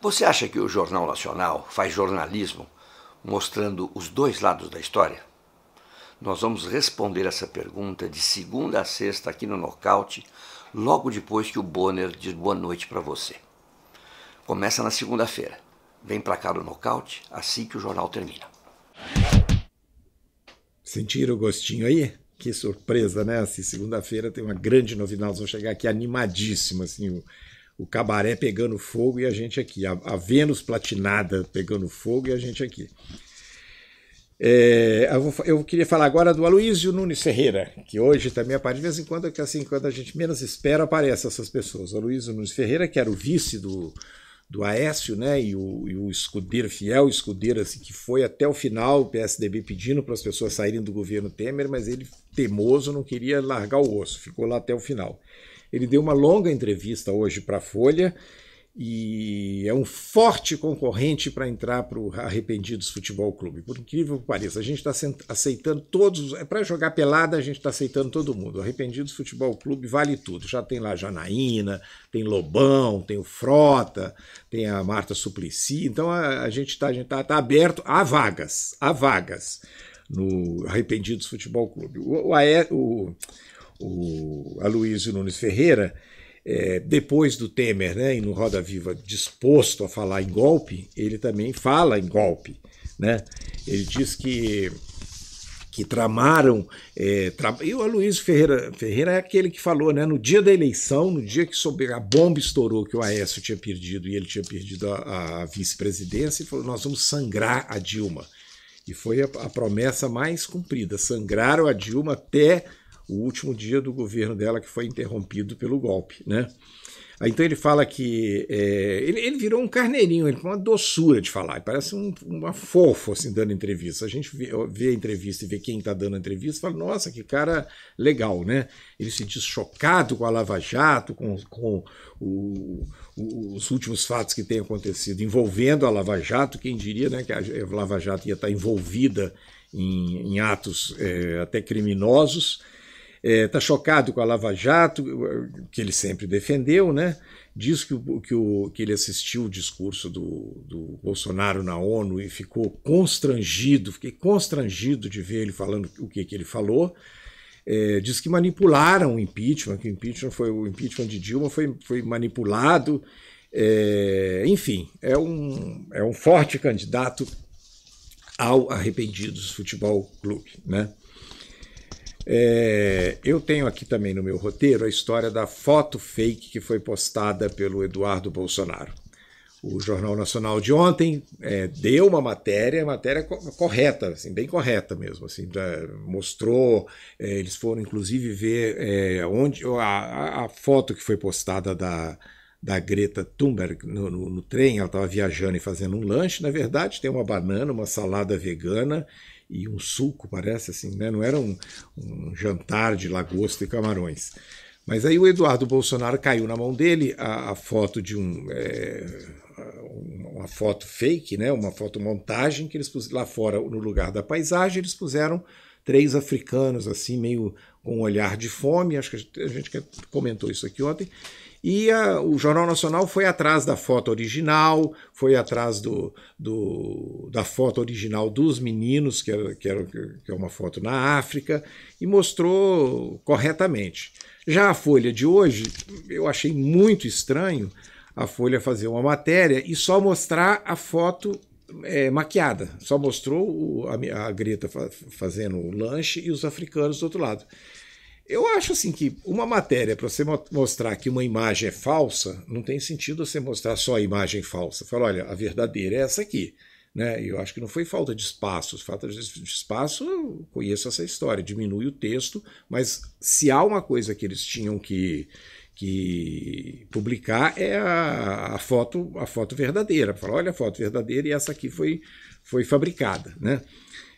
Você acha que o Jornal Nacional faz jornalismo mostrando os dois lados da história? Nós vamos responder essa pergunta de segunda a sexta aqui no Nocaute, logo depois que o Bonner diz boa noite para você. Começa na segunda-feira. Vem pra cá do nocaute assim que o jornal termina. Sentiram o gostinho aí? Que surpresa, né? Assim, segunda-feira tem uma grande novidade. Nós vamos chegar aqui animadíssimo, assim, o, o cabaré pegando fogo e a gente aqui. A, a Vênus platinada pegando fogo e a gente aqui. É, eu, vou, eu, queria falar agora do Aloysio Nunes Ferreira, que hoje também aparece de vez em quando, que assim, quando a gente menos espera, aparece essas pessoas. O Aloysio Nunes Ferreira, que era o vice do, do Aécio, né? E o, e o escudeiro, fiel escudeiro, assim, que foi até o final o PSDB pedindo para as pessoas saírem do governo Temer, mas ele, temoso, não queria largar o osso, ficou lá até o final. Ele deu uma longa entrevista hoje para a Folha e é um forte concorrente para entrar para o Arrependidos Futebol Clube. Por incrível que pareça, a gente está aceitando todos. É para jogar pelada, a gente está aceitando todo mundo. O Arrependidos Futebol Clube vale tudo. Já tem lá Janaína, tem Lobão, tem o Frota, tem a Marta Suplicy. Então a, a gente está tá, tá aberto a vagas. A vagas no Arrependidos Futebol Clube. O, o, o, o Aloysio Nunes Ferreira é, depois do Temer, né, e no Roda Viva, disposto a falar em golpe, ele também fala em golpe. Né? Ele diz que que tramaram. É, tra... E o Aloysio Ferreira, Ferreira é aquele que falou, né? No dia da eleição, no dia que soube, a bomba estourou que o Aécio tinha perdido e ele tinha perdido a, a vice-presidência, e falou: nós vamos sangrar a Dilma. E foi a, a promessa mais cumprida: sangraram a Dilma até o último dia do governo dela, que foi interrompido pelo golpe. Né? Então ele fala que. É, ele, ele, virou um carneirinho, ele uma doçura de falar, parece um, uma fofa assim, dando entrevista. A gente vê, vê a entrevista e vê quem está dando a entrevista e fala, nossa, que cara legal, né? Ele se diz chocado com a Lava Jato, com, com o, o, os últimos fatos que têm acontecido envolvendo a Lava Jato. Quem diria né, que a Lava Jato ia estar tá envolvida em, em atos é, até criminosos está é, tá chocado com a Lava Jato, eh, que ele sempre defendeu, né? diz que, que, o, que ele assistiu o discurso do, do Bolsonaro na ONU e ficou constrangido, fiquei constrangido de ver ele falando o que, que ele falou. É, diz que manipularam o impeachment, que o impeachment foi o impeachment de Dilma foi, foi manipulado. É, enfim, é um, é um forte candidato ao Arrependidos Futebol Clube. Né? É, eu tenho aqui também no meu roteiro a história da foto fake que foi postada pelo Eduardo Bolsonaro. O Jornal Nacional de ontem é, deu uma matéria, matéria correta, assim, bem correta mesmo, assim, mostrou, é, eles foram inclusive ver é, onde a, a, foto que foi postada da, da Greta Thunberg no, no, no trem, ela estava viajando e fazendo um lanche, na verdade tem uma banana, uma salada vegana e um suco, parece assim, né? Não era um, um jantar de lagosta e camarões. Mas aí o Eduardo Bolsonaro caiu na mão dele a, a foto de um. É, uma foto fake, né? uma foto montagem que eles puseram lá fora, no lugar da paisagem, eles puseram três africanos, assim, meio com um olhar de fome. Acho que a gente comentou isso aqui ontem. E a, o Jornal Nacional foi atrás da foto original, foi atrás do, do da foto original dos meninos, que, era, que, era, que é uma foto na África, e mostrou corretamente. Já a Folha de hoje, eu achei muito estranho a Folha fazer uma matéria e só mostrar a foto é, maquiada. Só mostrou o, a, a Greta fa, fazendo o lanche e os africanos do outro lado. Eu acho assim que uma matéria, para você mostrar que uma imagem é falsa, não tem sentido você mostrar só a imagem falsa. Fala, olha, a verdadeira é essa aqui. Né? Eu acho que não foi falta de espaço. Falta de espaço, eu conheço essa história, diminui o texto, mas se há uma coisa que eles tinham que, que publicar é a, a foto a foto verdadeira. Fala, olha a foto verdadeira e essa aqui foi, foi fabricada. Né?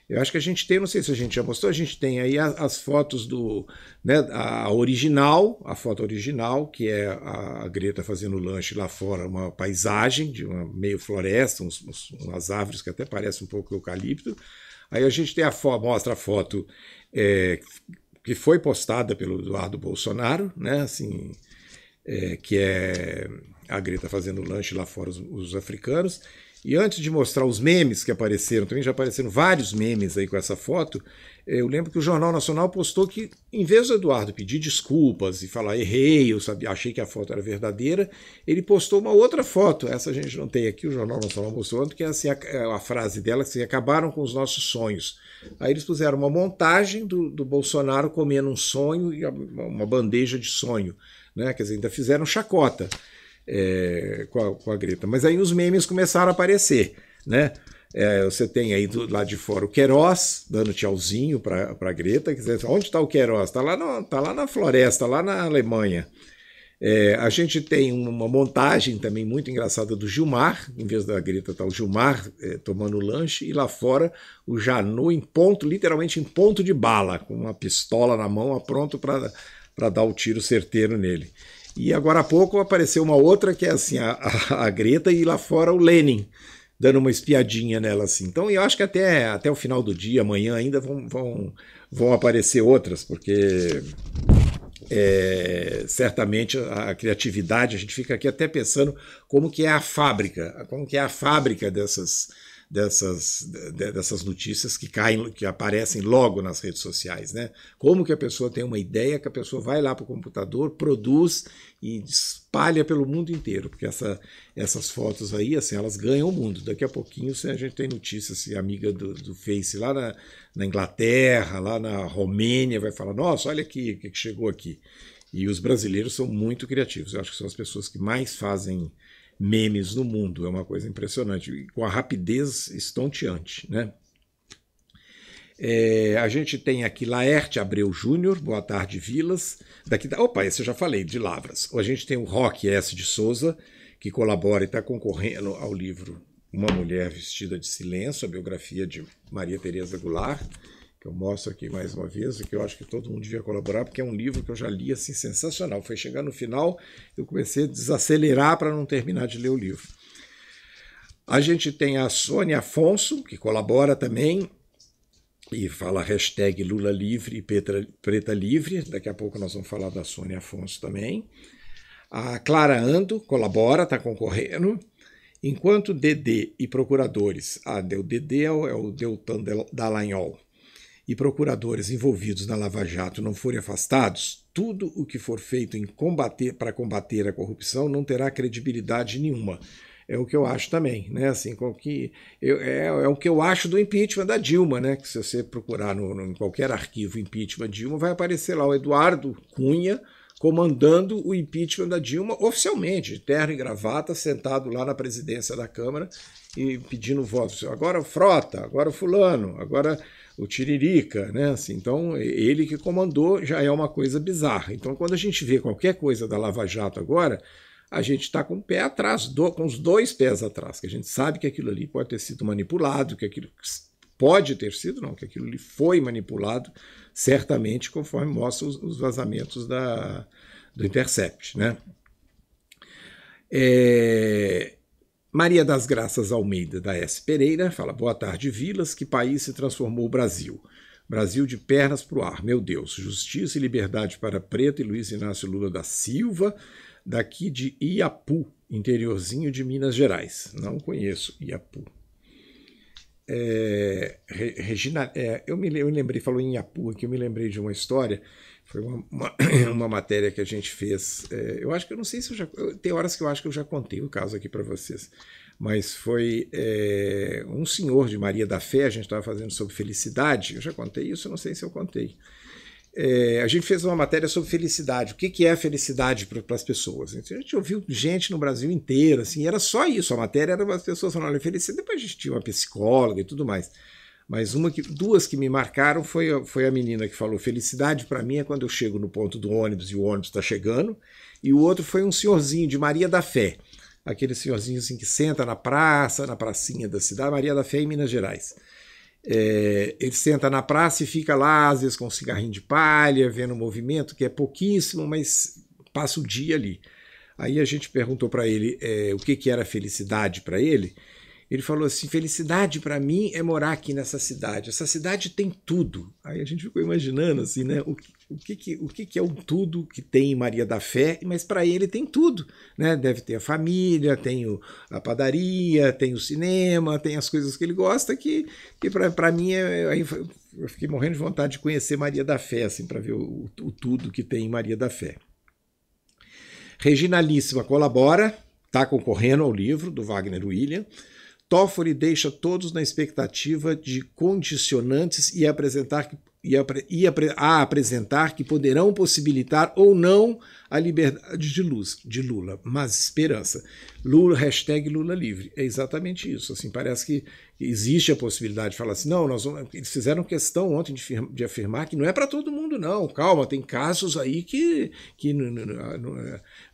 Eu acho que a gente tem, não sei se a gente já mostrou, a gente tem aí as, as fotos do. Né, a original, a foto original, que é a Greta fazendo lanche lá fora, uma paisagem de uma meio floresta, uns, uns, umas árvores que até parecem um pouco eucalipto. Aí a gente tem a mostra a foto é, que foi postada pelo Eduardo Bolsonaro, né? Assim, é, que é a Greta fazendo lanche lá fora, os, os africanos. E antes de mostrar os memes que apareceram, também já apareceram vários memes aí com essa foto, eh, eu lembro que o Jornal Nacional postou que, em vez do Eduardo pedir desculpas e falar errei, eu sabia, achei que a foto era verdadeira, ele postou uma outra foto. Essa a gente não tem aqui, o Jornal Nacional mostrou, que é assim, a, é a frase dela, que assim, acabaram com os nossos sonhos. Aí eles puseram uma montagem do, do Bolsonaro comendo um sonho e uma bandeja de sonho. Né? Quer dizer, ainda fizeram chacota é, com, a, com, a, Greta. Mas aí os memes começaram a aparecer, né? É, você tem aí do lado de fora o Queiroz dando tchauzinho para a Greta. Diz, onde está o Queiroz? Está lá, no, tá lá na floresta, lá na Alemanha. É, a gente tem uma montagem também muito engraçada do Gilmar, em vez da Greta está o Gilmar é, tomando lanche, e lá fora o Janu em ponto, literalmente em ponto de bala, com uma pistola na mão, pronto para dar o tiro certeiro nele. E agora há pouco apareceu uma outra que é assim, a, a, a Greta e lá fora o Lenin dando uma espiadinha nela assim. Então eu acho que até, até o final do dia, amanhã ainda vão, vão, vão aparecer outras, porque é, certamente a, a criatividade, a gente fica aqui até pensando como que é a fábrica, como que é a fábrica dessas dessas, dessas notícias que caem, que aparecem logo nas redes sociais, né? Como que a pessoa tem uma ideia, que a pessoa vai lá para o computador, produz e espalha pelo mundo inteiro, porque essa, essas fotos aí, assim, elas ganham o mundo. Daqui a pouquinho assim, a gente tem notícias, se assim, amiga do, do, Face lá na, na, Inglaterra, lá na Romênia, vai falar, nossa, olha aqui o que chegou aqui. E os brasileiros são muito criativos. Eu acho que são as pessoas que mais fazem memes no mundo. É uma coisa impressionante, e com a rapidez estonteante. Né? É, a gente tem aqui Laerte Abreu Júnior, boa tarde, Vilas. Daqui da... Opa, esse eu já falei, de Lavras. A gente tem o Rock S. de Souza, que colabora e está concorrendo ao livro Uma Mulher Vestida de Silêncio, a biografia de Maria Tereza Goulart que eu mostro aqui mais uma vez, que eu acho que todo mundo devia colaborar, porque é um livro que eu já li assim sensacional. Foi chegar no final, eu comecei a desacelerar para não terminar de ler o livro. A gente tem a Sônia Afonso, que colabora também e fala hashtag Lula Livre e Petra, Preta Livre. Daqui a pouco nós vamos falar da Sônia Afonso também. A Clara Ando colabora, está concorrendo. Enquanto DD e procuradores, ah, o DD é o, Deltando é Deltan Dallagnol, e procuradores envolvidos na Lava Jato não forem afastados, tudo o que for feito em combater para combater a corrupção não terá credibilidade nenhuma. É o que eu acho também, né? Assim, com que eu, é, é o que eu acho do impeachment da Dilma, né? Que se você procurar no, no em qualquer arquivo impeachment Dilma, vai aparecer lá o Eduardo Cunha, comandando o impeachment da Dilma oficialmente, de terno e gravata, sentado lá na presidência da Câmara e pedindo votos. Agora Frota, agora Fulano, agora o Tiririca, né? Assim, então ele que comandou já é uma coisa bizarra. Então quando a gente vê qualquer coisa da Lava Jato agora, a gente está com o pé atrás, do, com os dois pés atrás, que a gente sabe que aquilo ali pode ter sido manipulado, que aquilo pode ter sido, não, que aquilo ali foi manipulado, certamente, conforme mostram os, os vazamentos da, do Intercept, né? É, Maria das Graças Almeida da S. Pereira fala: Boa tarde, Vilas. Que país se transformou o Brasil? Brasil de pernas para o ar, meu Deus. Justiça e liberdade para Preto e Luiz Inácio Lula da Silva, daqui de Iapu, interiorzinho de Minas Gerais. Não conheço Iapu. É, Regina, é, eu, me, eu me lembrei, falou em Iapu aqui, eu me lembrei de uma história foi uma, uma, [CLEARS THROAT] uma, matéria que a gente fez. É, eu acho que eu não sei se eu já. Eu, tem horas que eu acho que eu já contei o caso aqui para vocês. Mas foi é, um senhor de Maria da Fé, a gente estava fazendo sobre felicidade. Eu já contei isso, eu não sei se eu contei. É, a gente fez uma matéria sobre felicidade. O que, que é felicidade para as pessoas? A gente ouviu gente no Brasil inteiro, assim, era só isso. A matéria era as pessoas falando, olha, felicidade. Depois a gente tinha uma psicóloga e tudo mais. Mas uma que, duas que me marcaram foi, foi a menina que falou: Felicidade para mim é quando eu chego no ponto do ônibus e o ônibus está chegando. E o outro foi um senhorzinho de Maria da Fé, aquele senhorzinho assim que senta na praça, na pracinha da cidade, Maria da Fé, em Minas Gerais. É, ele senta na praça e fica lá, às vezes com um cigarrinho de palha, vendo o movimento, que é pouquíssimo, mas passa o dia ali. Aí a gente perguntou para ele é, o que, que era felicidade para ele. Ele falou assim: felicidade para mim é morar aqui nessa cidade. Essa cidade tem tudo. Aí a gente ficou imaginando assim, né? O que, o que, que, o que, que é o tudo que tem em Maria da Fé? Mas para ele tem tudo, né? Deve ter a família, tem o, a padaria, tem o cinema, tem as coisas que ele gosta. Que, que para mim é, é eu fiquei morrendo de vontade de conhecer Maria da Fé, assim, para ver o, o tudo que tem em Maria da Fé. Reginalíssima colabora, está concorrendo ao livro do Wagner William. Toffoli deixa todos na expectativa de condicionantes e apresentar que e a apresentar que poderão possibilitar ou não a liberdade de, luz, de Lula, mas esperança. Lula, hashtag Lula livre. É exatamente isso. Assim, parece que existe a possibilidade de falar assim, não, nós vamos... eles fizeram questão ontem de, firma, de afirmar que não é para todo mundo, não. Calma, tem casos aí que, que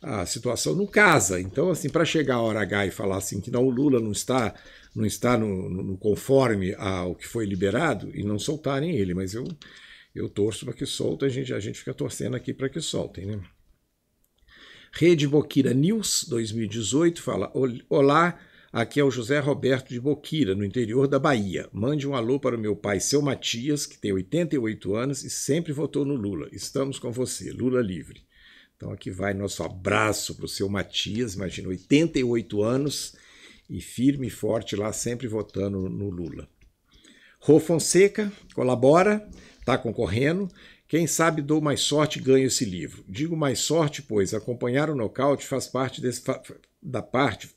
a situação não casa. Então, assim, para chegar a hora H e falar assim que não, o Lula não está não está no, no conforme ao que foi liberado e não soltarem ele, mas eu eu torço para que soltem, a gente, a gente fica torcendo aqui para que soltem, né? Rede Boquira News 2018 fala: Olá, aqui é o José Roberto de Boquira, no interior da Bahia. Mande um alô para o meu pai, seu Matias, que tem 88 anos e sempre votou no Lula. Estamos com você, Lula livre. Então aqui vai nosso abraço para o seu Matias, imagina, 88 anos e firme e forte lá, sempre votando no Lula. Rô Fonseca colabora, está concorrendo. Quem sabe dou mais sorte e ganho esse livro. Digo mais sorte, pois acompanhar o nocaute faz parte desse, da parte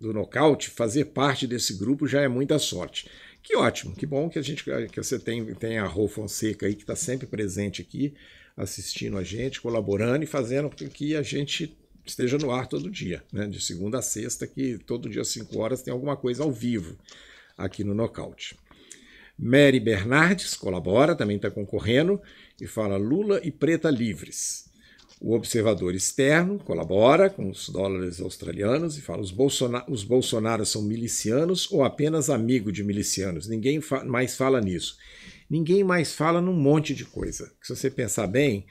do nocaute, fazer parte desse grupo já é muita sorte. Que ótimo, que bom que a gente que você tem, tem a Rô Fonseca aí que está sempre presente aqui, assistindo a gente, colaborando e fazendo com que a gente esteja no ar todo dia, né? de segunda a sexta, que todo dia às 5 horas tem alguma coisa ao vivo aqui no Nocaute. Mary Bernardes colabora, também está concorrendo, e fala Lula e Preta livres. O observador externo colabora com os dólares australianos e fala: os, Bolsona os Bolsonaro são milicianos ou apenas amigo de milicianos? Ninguém fa mais fala nisso. Ninguém mais fala num monte de coisa. Se você pensar bem,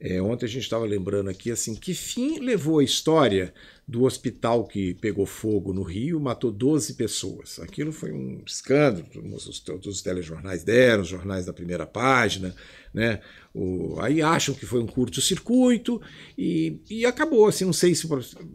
é, ontem a gente estava lembrando aqui assim que fim levou a história do hospital que pegou fogo no Rio, matou 12 pessoas. Aquilo foi um escândalo, os, todos os telejornais deram, os jornais da primeira página, né? O, aí acham que foi um curto-circuito e, e acabou. Assim, não sei se,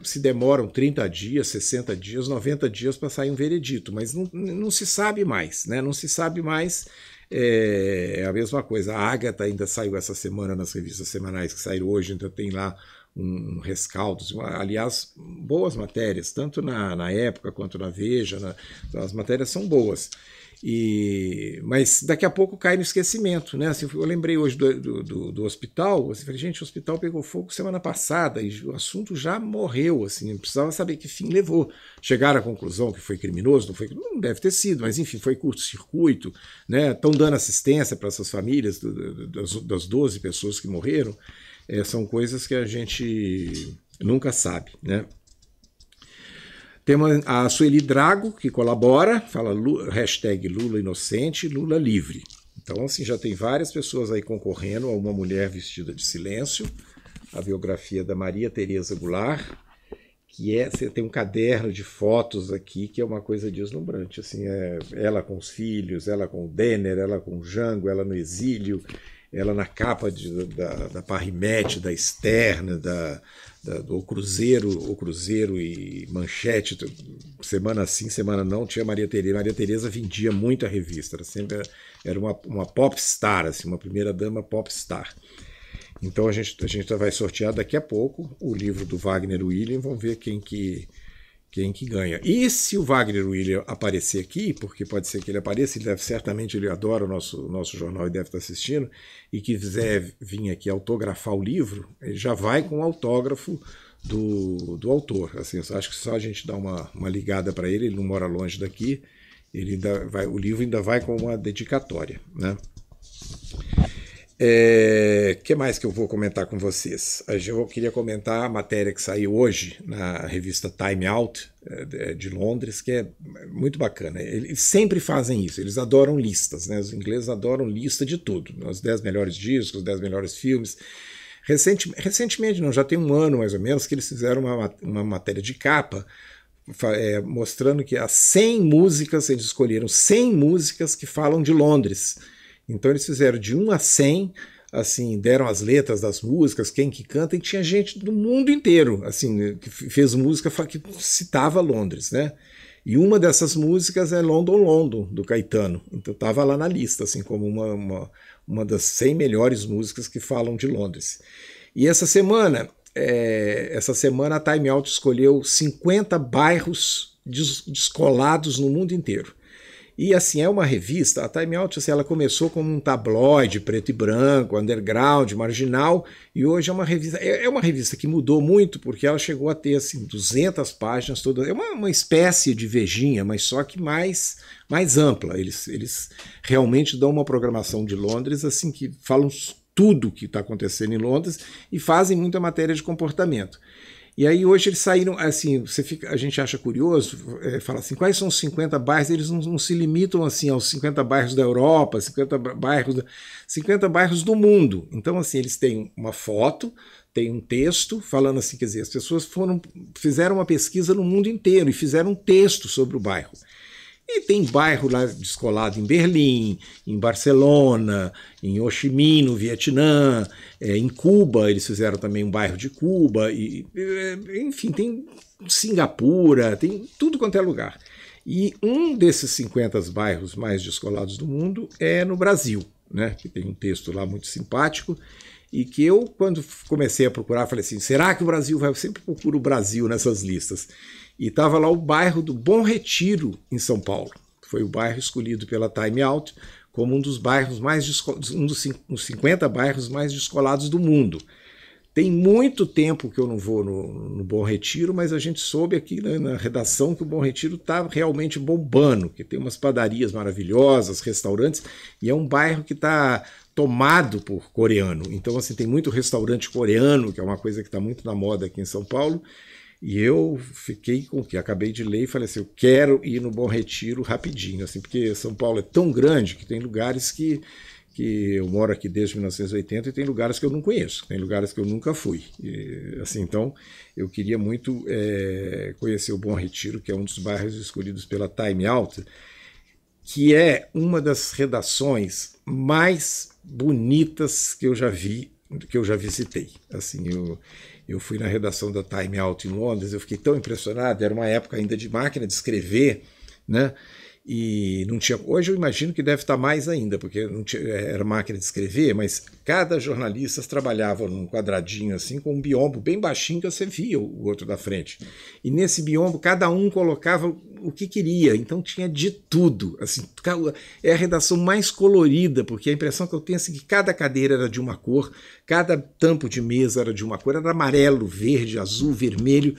se demoram 30 dias, 60 dias, 90 dias para sair um veredito, mas não, não se sabe mais, né? Não se sabe mais. É, é, a mesma coisa. A Agatha ainda saiu essa semana nas revistas semanais que saíram hoje, então tem lá um rescaldo, aliás, boas matérias, tanto na, na época quanto na Veja, na, as matérias são boas. E, mas daqui a pouco cai no esquecimento, né? Assim, eu lembrei hoje do, do, do, do hospital, assim, falei, gente, o hospital pegou fogo semana passada e o assunto já morreu, assim, precisava saber que fim levou. Chegaram à conclusão que foi criminoso, não foi, não deve ter sido, mas enfim, foi curto-circuito, né? Estão dando assistência para essas famílias das, das 12 pessoas que morreram. É, são coisas que a gente nunca sabe, né? Temos a Sueli Drago, que colabora, fala hashtag Lula inocente, Lula livre. Então, assim, já tem várias pessoas aí concorrendo a Uma Mulher Vestida de Silêncio, a biografia da Maria Tereza Goulart, que é, você tem um caderno de fotos aqui que é uma coisa deslumbrante, assim, é ela com os filhos, ela com o Denner, ela com o Jango, ela no exílio, ela na capa de, da, da Parrimete, da Externa, da, da, do Cruzeiro, o Cruzeiro e Manchete, semana sim, semana não, tinha Maria Tereza. Maria Tereza vendia muito a revista, era sempre era uma, uma pop star, assim, uma primeira dama pop star. Então a gente, a gente vai sortear daqui a pouco o livro do Wagner William, vamos ver quem que quem que ganha. E se o Wagner William aparecer aqui, porque pode ser que ele apareça, ele deve, certamente ele adora o nosso, nosso jornal e deve estar assistindo, e quiser vir aqui autografar o livro, ele já vai com o autógrafo do, do autor. Assim, acho que só a gente dá uma, uma ligada para ele, ele não mora longe daqui, ele ainda vai, o livro ainda vai com uma dedicatória. Né? É, que mais que eu vou comentar com vocês? Eu queria comentar a matéria que saiu hoje na revista Time Out é, é, de Londres, que é muito bacana. Eles sempre fazem isso, eles adoram listas, né? Os ingleses adoram lista de tudo, né? os 10 melhores discos, os 10 melhores filmes. recentemente, não, já tem um ano mais ou menos, que eles fizeram uma, uma matéria de capa é, mostrando que as 100 músicas, eles escolheram 100 músicas que falam de Londres então eles fizeram de 1 a 100, assim, deram as letras das músicas, quem que canta, e tinha gente do mundo inteiro, assim, né, que fez música que citava Londres, né? E uma dessas músicas é London London, do Caetano. Então estava lá na lista, assim, como uma, uma, uma, das 100 melhores músicas que falam de Londres. E essa semana, é, essa semana a Time Out escolheu 50 bairros descolados no mundo inteiro. E assim, é uma revista, a Time Out, assim, ela começou como um tabloide preto e branco, underground, marginal, e hoje é uma revista, é, é uma revista que mudou muito, porque ela chegou a ter assim 200 páginas todas, é uma, uma espécie de vejinha, mas só que mais mais ampla. Eles eles realmente dão uma programação de Londres assim que falam tudo o que está acontecendo em Londres e fazem muita matéria de comportamento. E aí hoje eles saíram, assim, você fica, a gente acha curioso, é, fala assim, quais são os 50 bairros? Eles não, não, se limitam assim aos 50 bairros da Europa, 50 bairros, da, 50 bairros do mundo. Então, assim, eles têm uma foto, tem um texto falando assim, quer dizer, as pessoas foram, fizeram uma pesquisa no mundo inteiro e fizeram um texto sobre o bairro. E tem bairro lá descolado em Berlim, em Barcelona, em Ho Chi Minh, no Vietnã, é, em Cuba, eles fizeram também um bairro de Cuba, e, é, enfim, tem Singapura, tem tudo quanto é lugar. E um desses 50 bairros mais descolados do mundo é no Brasil, né? que tem um texto lá muito simpático, e que eu, quando comecei a procurar, falei assim: será que o Brasil vai? Eu sempre procuro o Brasil nessas listas. E estava lá o bairro do Bom Retiro, em São Paulo. Foi o bairro escolhido pela Time Out como um dos bairros mais um dos 50 bairros mais descolados do mundo. Tem muito tempo que eu não vou no, no Bom Retiro, mas a gente soube aqui né, na redação que o Bom Retiro está realmente bombando, que tem umas padarias maravilhosas, restaurantes, e é um bairro que está tomado por coreano. Então, assim, tem muito restaurante coreano, que é uma coisa que está muito na moda aqui em São Paulo, e eu fiquei com que acabei de ler e falei assim, eu quero ir no Bom Retiro rapidinho, assim, porque São Paulo é tão grande que tem lugares que que eu moro aqui desde 1980 e tem lugares que eu não conheço, tem lugares que eu nunca fui. E, assim, então, eu queria muito é, conhecer o Bom Retiro, que é um dos bairros escolhidos pela Time Out, que é uma das redações mais bonitas que eu já vi que eu já visitei. Assim, eu, eu fui na redação da Time Out em Londres, eu fiquei tão impressionado, era uma época ainda de máquina de escrever, né? e não tinha. Hoje eu imagino que deve estar mais ainda, porque tinha, era máquina de escrever, mas cada jornalista trabalhava num quadradinho assim, com um biombo bem baixinho que você via o outro da frente. E nesse biombo cada um colocava o que queria, então tinha de tudo. Assim, é a redação mais colorida, porque a impressão que eu tenho é assim, que cada cadeira era de uma cor, cada tampo de mesa era de uma cor, era amarelo, verde, azul, vermelho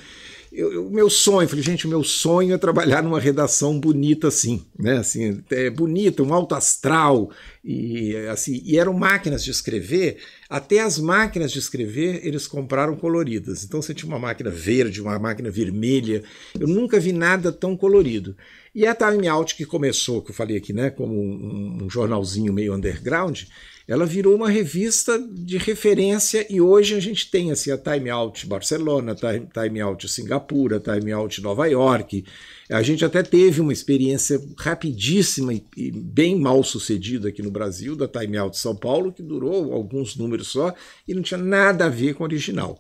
o meu sonho, falei, gente, o meu sonho é trabalhar numa redação bonita assim, né? Assim, é bonita, um alto astral e assim, e eram máquinas de escrever, até as máquinas de escrever eles compraram coloridas. Então você tinha uma máquina verde, uma máquina vermelha. Eu nunca vi nada tão colorido. E a Time Out que começou, que eu falei aqui, né, como um, um jornalzinho meio underground, ela virou uma revista de referência e hoje a gente tem assim, a Time Out Barcelona, Time, Time Out Singapura, Time Out Nova York. A gente até teve uma experiência rapidíssima e, e bem mal sucedida aqui no Brasil, da Time Out São Paulo, que durou alguns números só e não tinha nada a ver com o original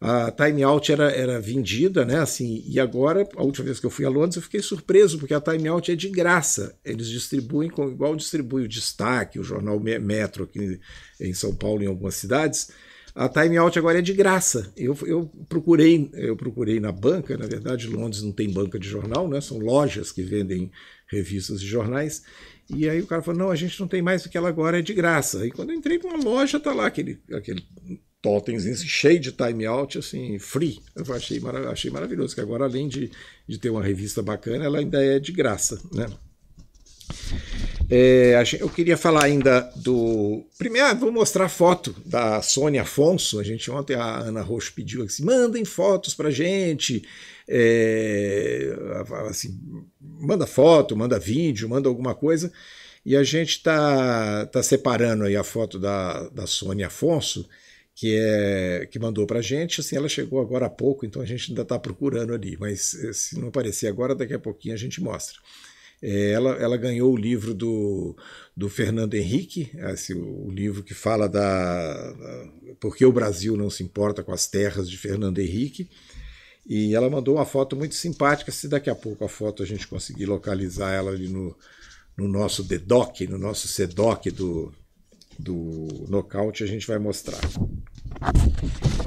a Time Out era, era vendida, né? Assim, e agora, a última vez que eu fui a Londres, eu fiquei surpreso, porque a Time Out é de graça. Eles distribuem, igual distribui o Destaque, o jornal Metro aqui em São Paulo, em algumas cidades. A Time Out agora é de graça. Eu, eu procurei, eu procurei na banca, na verdade, Londres não tem banca de jornal, né? São lojas que vendem revistas e jornais. E aí o cara falou: não, a gente não tem mais porque ela agora é de graça. E quando eu entrei numa loja, tá lá aquele, aquele totemzinho cheio de timeout, assim, free. Eu achei, achei maravilhoso, que agora além de, de ter uma revista bacana, ela ainda é de graça, né? É, eu queria falar ainda do. Primeiro, ah, vou mostrar a foto da Sônia Afonso. A gente ontem, a Ana Roxo pediu assim: mandem fotos pra gente. É, assim, manda foto, manda vídeo, manda alguma coisa. E a gente tá, tá separando aí a foto da, da Sônia Afonso que é que mandou para a gente. Assim, ela chegou agora há pouco, então a gente ainda está procurando ali, mas eh, se não aparecer agora, daqui a pouquinho a gente mostra. É, ela, ela ganhou o livro do, do Fernando Henrique, esse assim, o, livro que fala da, da Por que o Brasil não se importa com as terras de Fernando Henrique. E ela mandou uma foto muito simpática. Se daqui a pouco a foto a gente conseguir localizar ela ali no, no nosso DEDOC, no nosso SEDOC do, do nocaute a gente vai mostrar.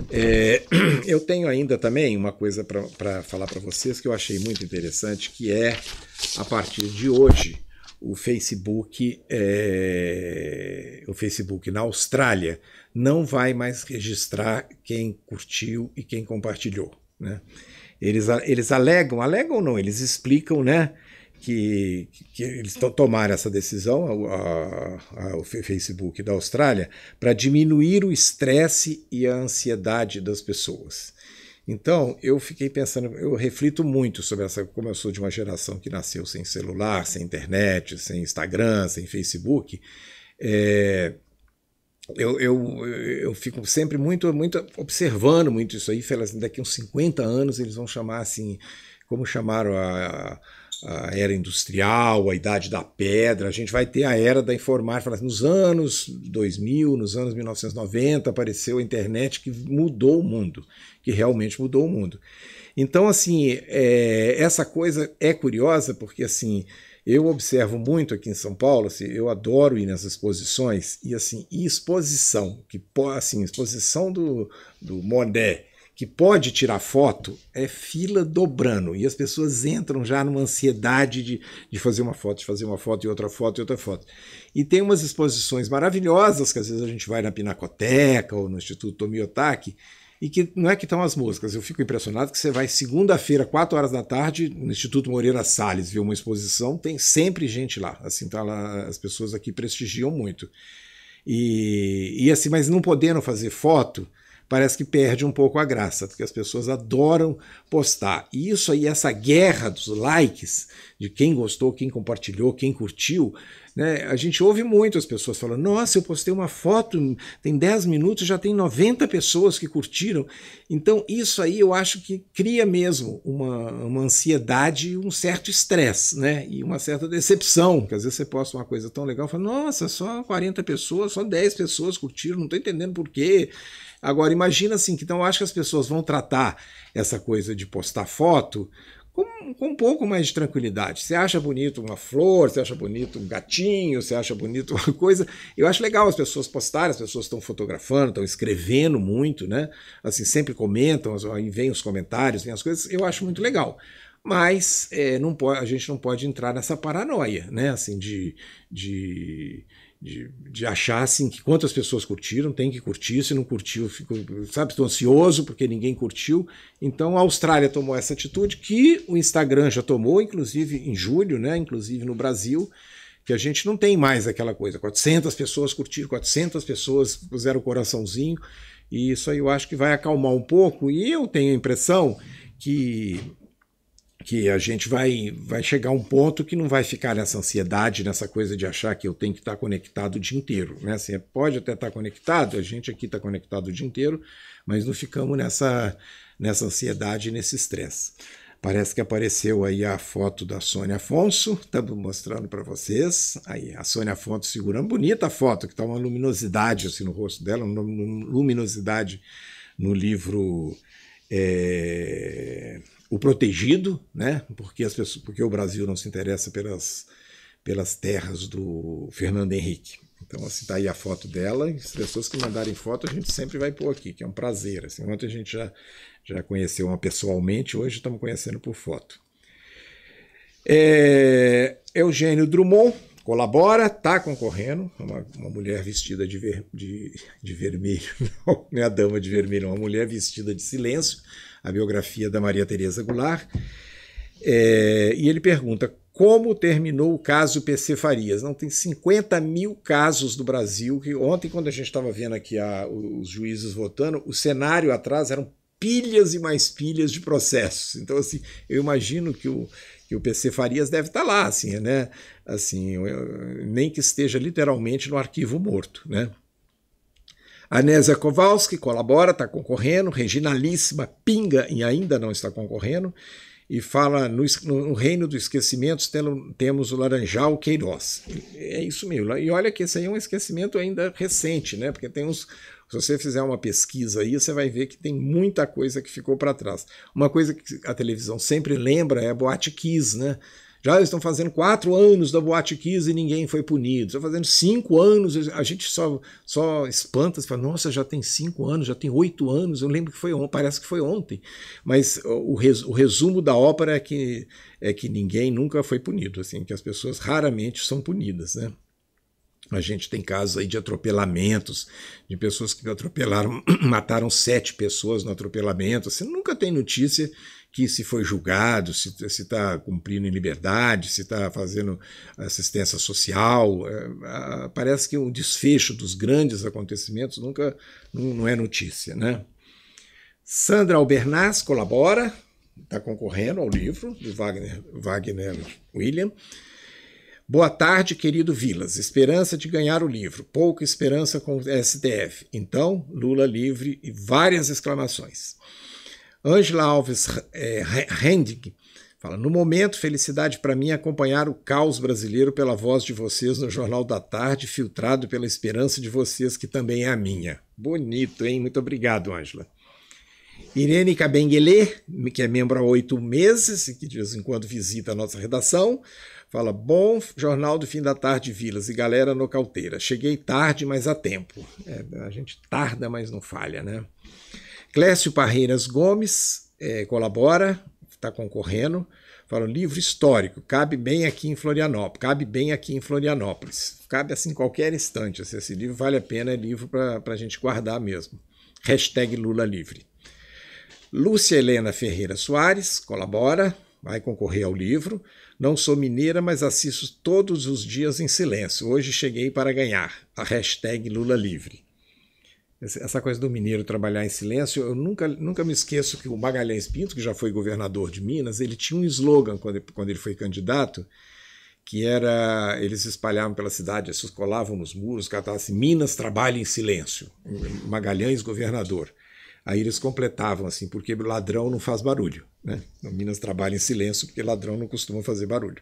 É, [CLEARS THROAT] eu tenho ainda também uma coisa para falar para vocês que eu achei muito interessante, que é a partir de hoje o Facebook, é, o Facebook na Austrália não vai mais registrar quem curtiu e quem compartilhou, né? Eles, eles alegam, alegam não, eles explicam, né? que, que eles tomaram essa decisão, a, a, o Facebook da Austrália, para diminuir o estresse e a ansiedade das pessoas. Então, eu fiquei pensando, eu reflito muito sobre essa, como eu sou de uma geração que nasceu sem celular, sem internet, sem Instagram, sem Facebook, é, eu, eu, eu fico sempre muito, muito observando muito isso aí, falando assim, daqui uns 50 anos eles vão chamar assim, como chamaram a, a a era industrial, a idade da pedra, a gente vai ter a era da informática. Assim, nos anos 2000, nos anos 1990, apareceu a internet que mudou o mundo, que realmente mudou o mundo. Então, assim, é, essa coisa é curiosa porque, assim, eu observo muito aqui em São Paulo, assim, eu adoro ir nessas exposições, e assim, e exposição, que assim, exposição do, do Monet, que pode tirar foto é fila dobrando. E as pessoas entram já numa ansiedade de, de fazer uma foto, de fazer uma foto e outra foto e outra foto. E tem umas exposições maravilhosas que às vezes a gente vai na Pinacoteca ou no Instituto Tomiotaki e que não é que estão as músicas. Eu fico impressionado que você vai segunda-feira, 4 horas da tarde, no Instituto Moreira Salles, ver uma exposição, tem sempre gente lá. Assim, tá lá, as pessoas aqui prestigiam muito. E, e assim, mas não podendo fazer foto, parece que perde um pouco a graça, porque as pessoas adoram postar. E isso aí, essa guerra dos likes, de quem gostou, quem compartilhou, quem curtiu, né? A gente ouve muito as pessoas falando: nossa, eu postei uma foto, tem 10 minutos, já tem 90 pessoas que curtiram. Então, isso aí eu acho que cria mesmo uma, uma ansiedade um certo estresse, né? E uma certa decepção, Porque às vezes você posta uma coisa tão legal e fala: nossa, só 40 pessoas, só 10 pessoas curtiram, não estou entendendo por quê. Agora, imagina assim, que então eu acho que as pessoas vão tratar essa coisa de postar foto com, com, um pouco mais de tranquilidade. Você acha bonito uma flor, você acha bonito um gatinho, você acha bonito [LAUGHS] uma coisa. Eu acho legal as pessoas postarem, as pessoas estão fotografando, estão escrevendo muito, né? Assim, sempre comentam, vem os comentários, vem as coisas. Eu acho muito legal. Mas é, não pode, a gente não pode entrar nessa paranoia, né? Assim, de, de de, de achar assim, que quantas pessoas curtiram, tem que curtir, se não curtiu, fico, sabe, estou ansioso porque ninguém curtiu. Então a Austrália tomou essa atitude que o Instagram já tomou, inclusive em julho, né, inclusive no Brasil, que a gente não tem mais aquela coisa, 400 pessoas curtiram, 400 pessoas puseram o coraçãozinho, e isso aí eu acho que vai acalmar um pouco, e eu tenho a impressão que que a gente vai, vai chegar um ponto que não vai ficar nessa ansiedade, nessa coisa de achar que eu tenho que estar conectado o dia inteiro. Né? Assim, pode até estar conectado, a gente aqui está conectado o dia inteiro, mas não ficamos nessa, nessa ansiedade, nesse estresse. Parece que apareceu aí a foto da Sônia Afonso, estamos mostrando para vocês. Aí a Sônia Afonso segurando, bonita a foto, que está uma luminosidade assim no rosto dela, uma luminosidade no livro é, o protegido, né? porque, as pessoas, porque o Brasil não se interessa pelas, pelas terras do Fernando Henrique. Então, assim, tá aí a foto dela. As pessoas que mandarem foto, a gente sempre vai pôr aqui, que é um prazer. Assim, ontem a gente já, já conheceu uma pessoalmente, hoje estamos conhecendo por foto. É, Eugênio Drummond colabora, está concorrendo. É uma, uma, mulher vestida de, ver, de, de vermelho, [LAUGHS] não é a dama de vermelho, é uma mulher vestida de silêncio a biografia da Maria Tereza Goulart. É, e ele pergunta como terminou o caso PC Farias. Não tem 50 mil casos do Brasil que ontem, quando a gente estava vendo aqui a, os juízes votando, o cenário atrás eram pilhas e mais pilhas de processos. Então, assim, eu imagino que o, que o PC Farias deve estar tá lá, assim, né? Assim, nem que esteja literalmente no arquivo morto, né? Anésia Kowalski colabora, está concorrendo. Reginalíssima Pinga e ainda não está concorrendo. E fala: no, no reino do esquecimento temos o Laranjal Queiroz. É isso mesmo. E olha que esse aí é um esquecimento ainda recente, né? Porque tem uns. Se você fizer uma pesquisa aí, você vai ver que tem muita coisa que ficou para trás. Uma coisa que a televisão sempre lembra é a Boate Kiss, né? Já estão fazendo quatro anos da Boate Kiss e ninguém foi punido. Estão fazendo cinco anos, a gente só, só espanta, fala, nossa, já tem cinco anos, já tem oito anos, eu lembro que foi ontem, parece que foi ontem. Mas o, res, o resumo da ópera é que, é que ninguém nunca foi punido, assim, que as pessoas raramente são punidas, né? A gente tem casos aí de atropelamentos, de pessoas que atropelaram, [CLEARS THROAT] mataram sete pessoas no atropelamento. Você assim, nunca tem notícia que se foi julgado, se está cumprindo em liberdade, se está fazendo assistência social. É, parece que o desfecho dos grandes acontecimentos nunca não, não é notícia. Né? Sandra Albernaz colabora, está concorrendo ao livro do Wagner, Wagner William. Boa tarde, querido Vilas. Esperança de ganhar o livro. Pouca esperança com o STF. Então, Lula livre e várias exclamações. Angela Alves é, eh, Hendig fala: No momento, felicidade para mim é acompanhar o caos brasileiro pela voz de vocês no Jornal da Tarde, filtrado pela esperança de vocês, que também é a minha. Bonito, hein? Muito obrigado, Angela. Irene Cabenguele, que é membro há oito meses e que de vez em quando visita a nossa redação, fala: Bom jornal do fim da tarde, Vilas e galera no Calteira. Cheguei tarde, mas a tempo. É, a gente tarda, mas não falha, né? Clécio Parreiras Gomes é, colabora, está concorrendo. Fala, livro histórico, cabe bem aqui em Florianópolis, cabe bem aqui em Florianópolis. Cabe assim qualquer instante. Assim, esse livro vale a pena, é livro para a gente guardar mesmo. Hashtag Lula Livre. Lúcia Helena Ferreira Soares colabora, vai concorrer ao livro. Não sou mineira, mas assisto todos os dias em silêncio. Hoje cheguei para ganhar. A hashtag Lula Livre essa coisa do mineiro trabalhar em silêncio, eu nunca, nunca me esqueço que o Magalhães Pinto, que já foi governador de Minas, ele tinha um slogan quando, quando ele foi candidato, que era, eles espalhavam pela cidade, se colavam nos muros, catavam assim, Minas trabalha em silêncio, Magalhães governador. Aí eles completavam assim, porque ladrão não faz barulho. Né? Minas trabalha em silêncio, porque ladrão não costuma fazer barulho.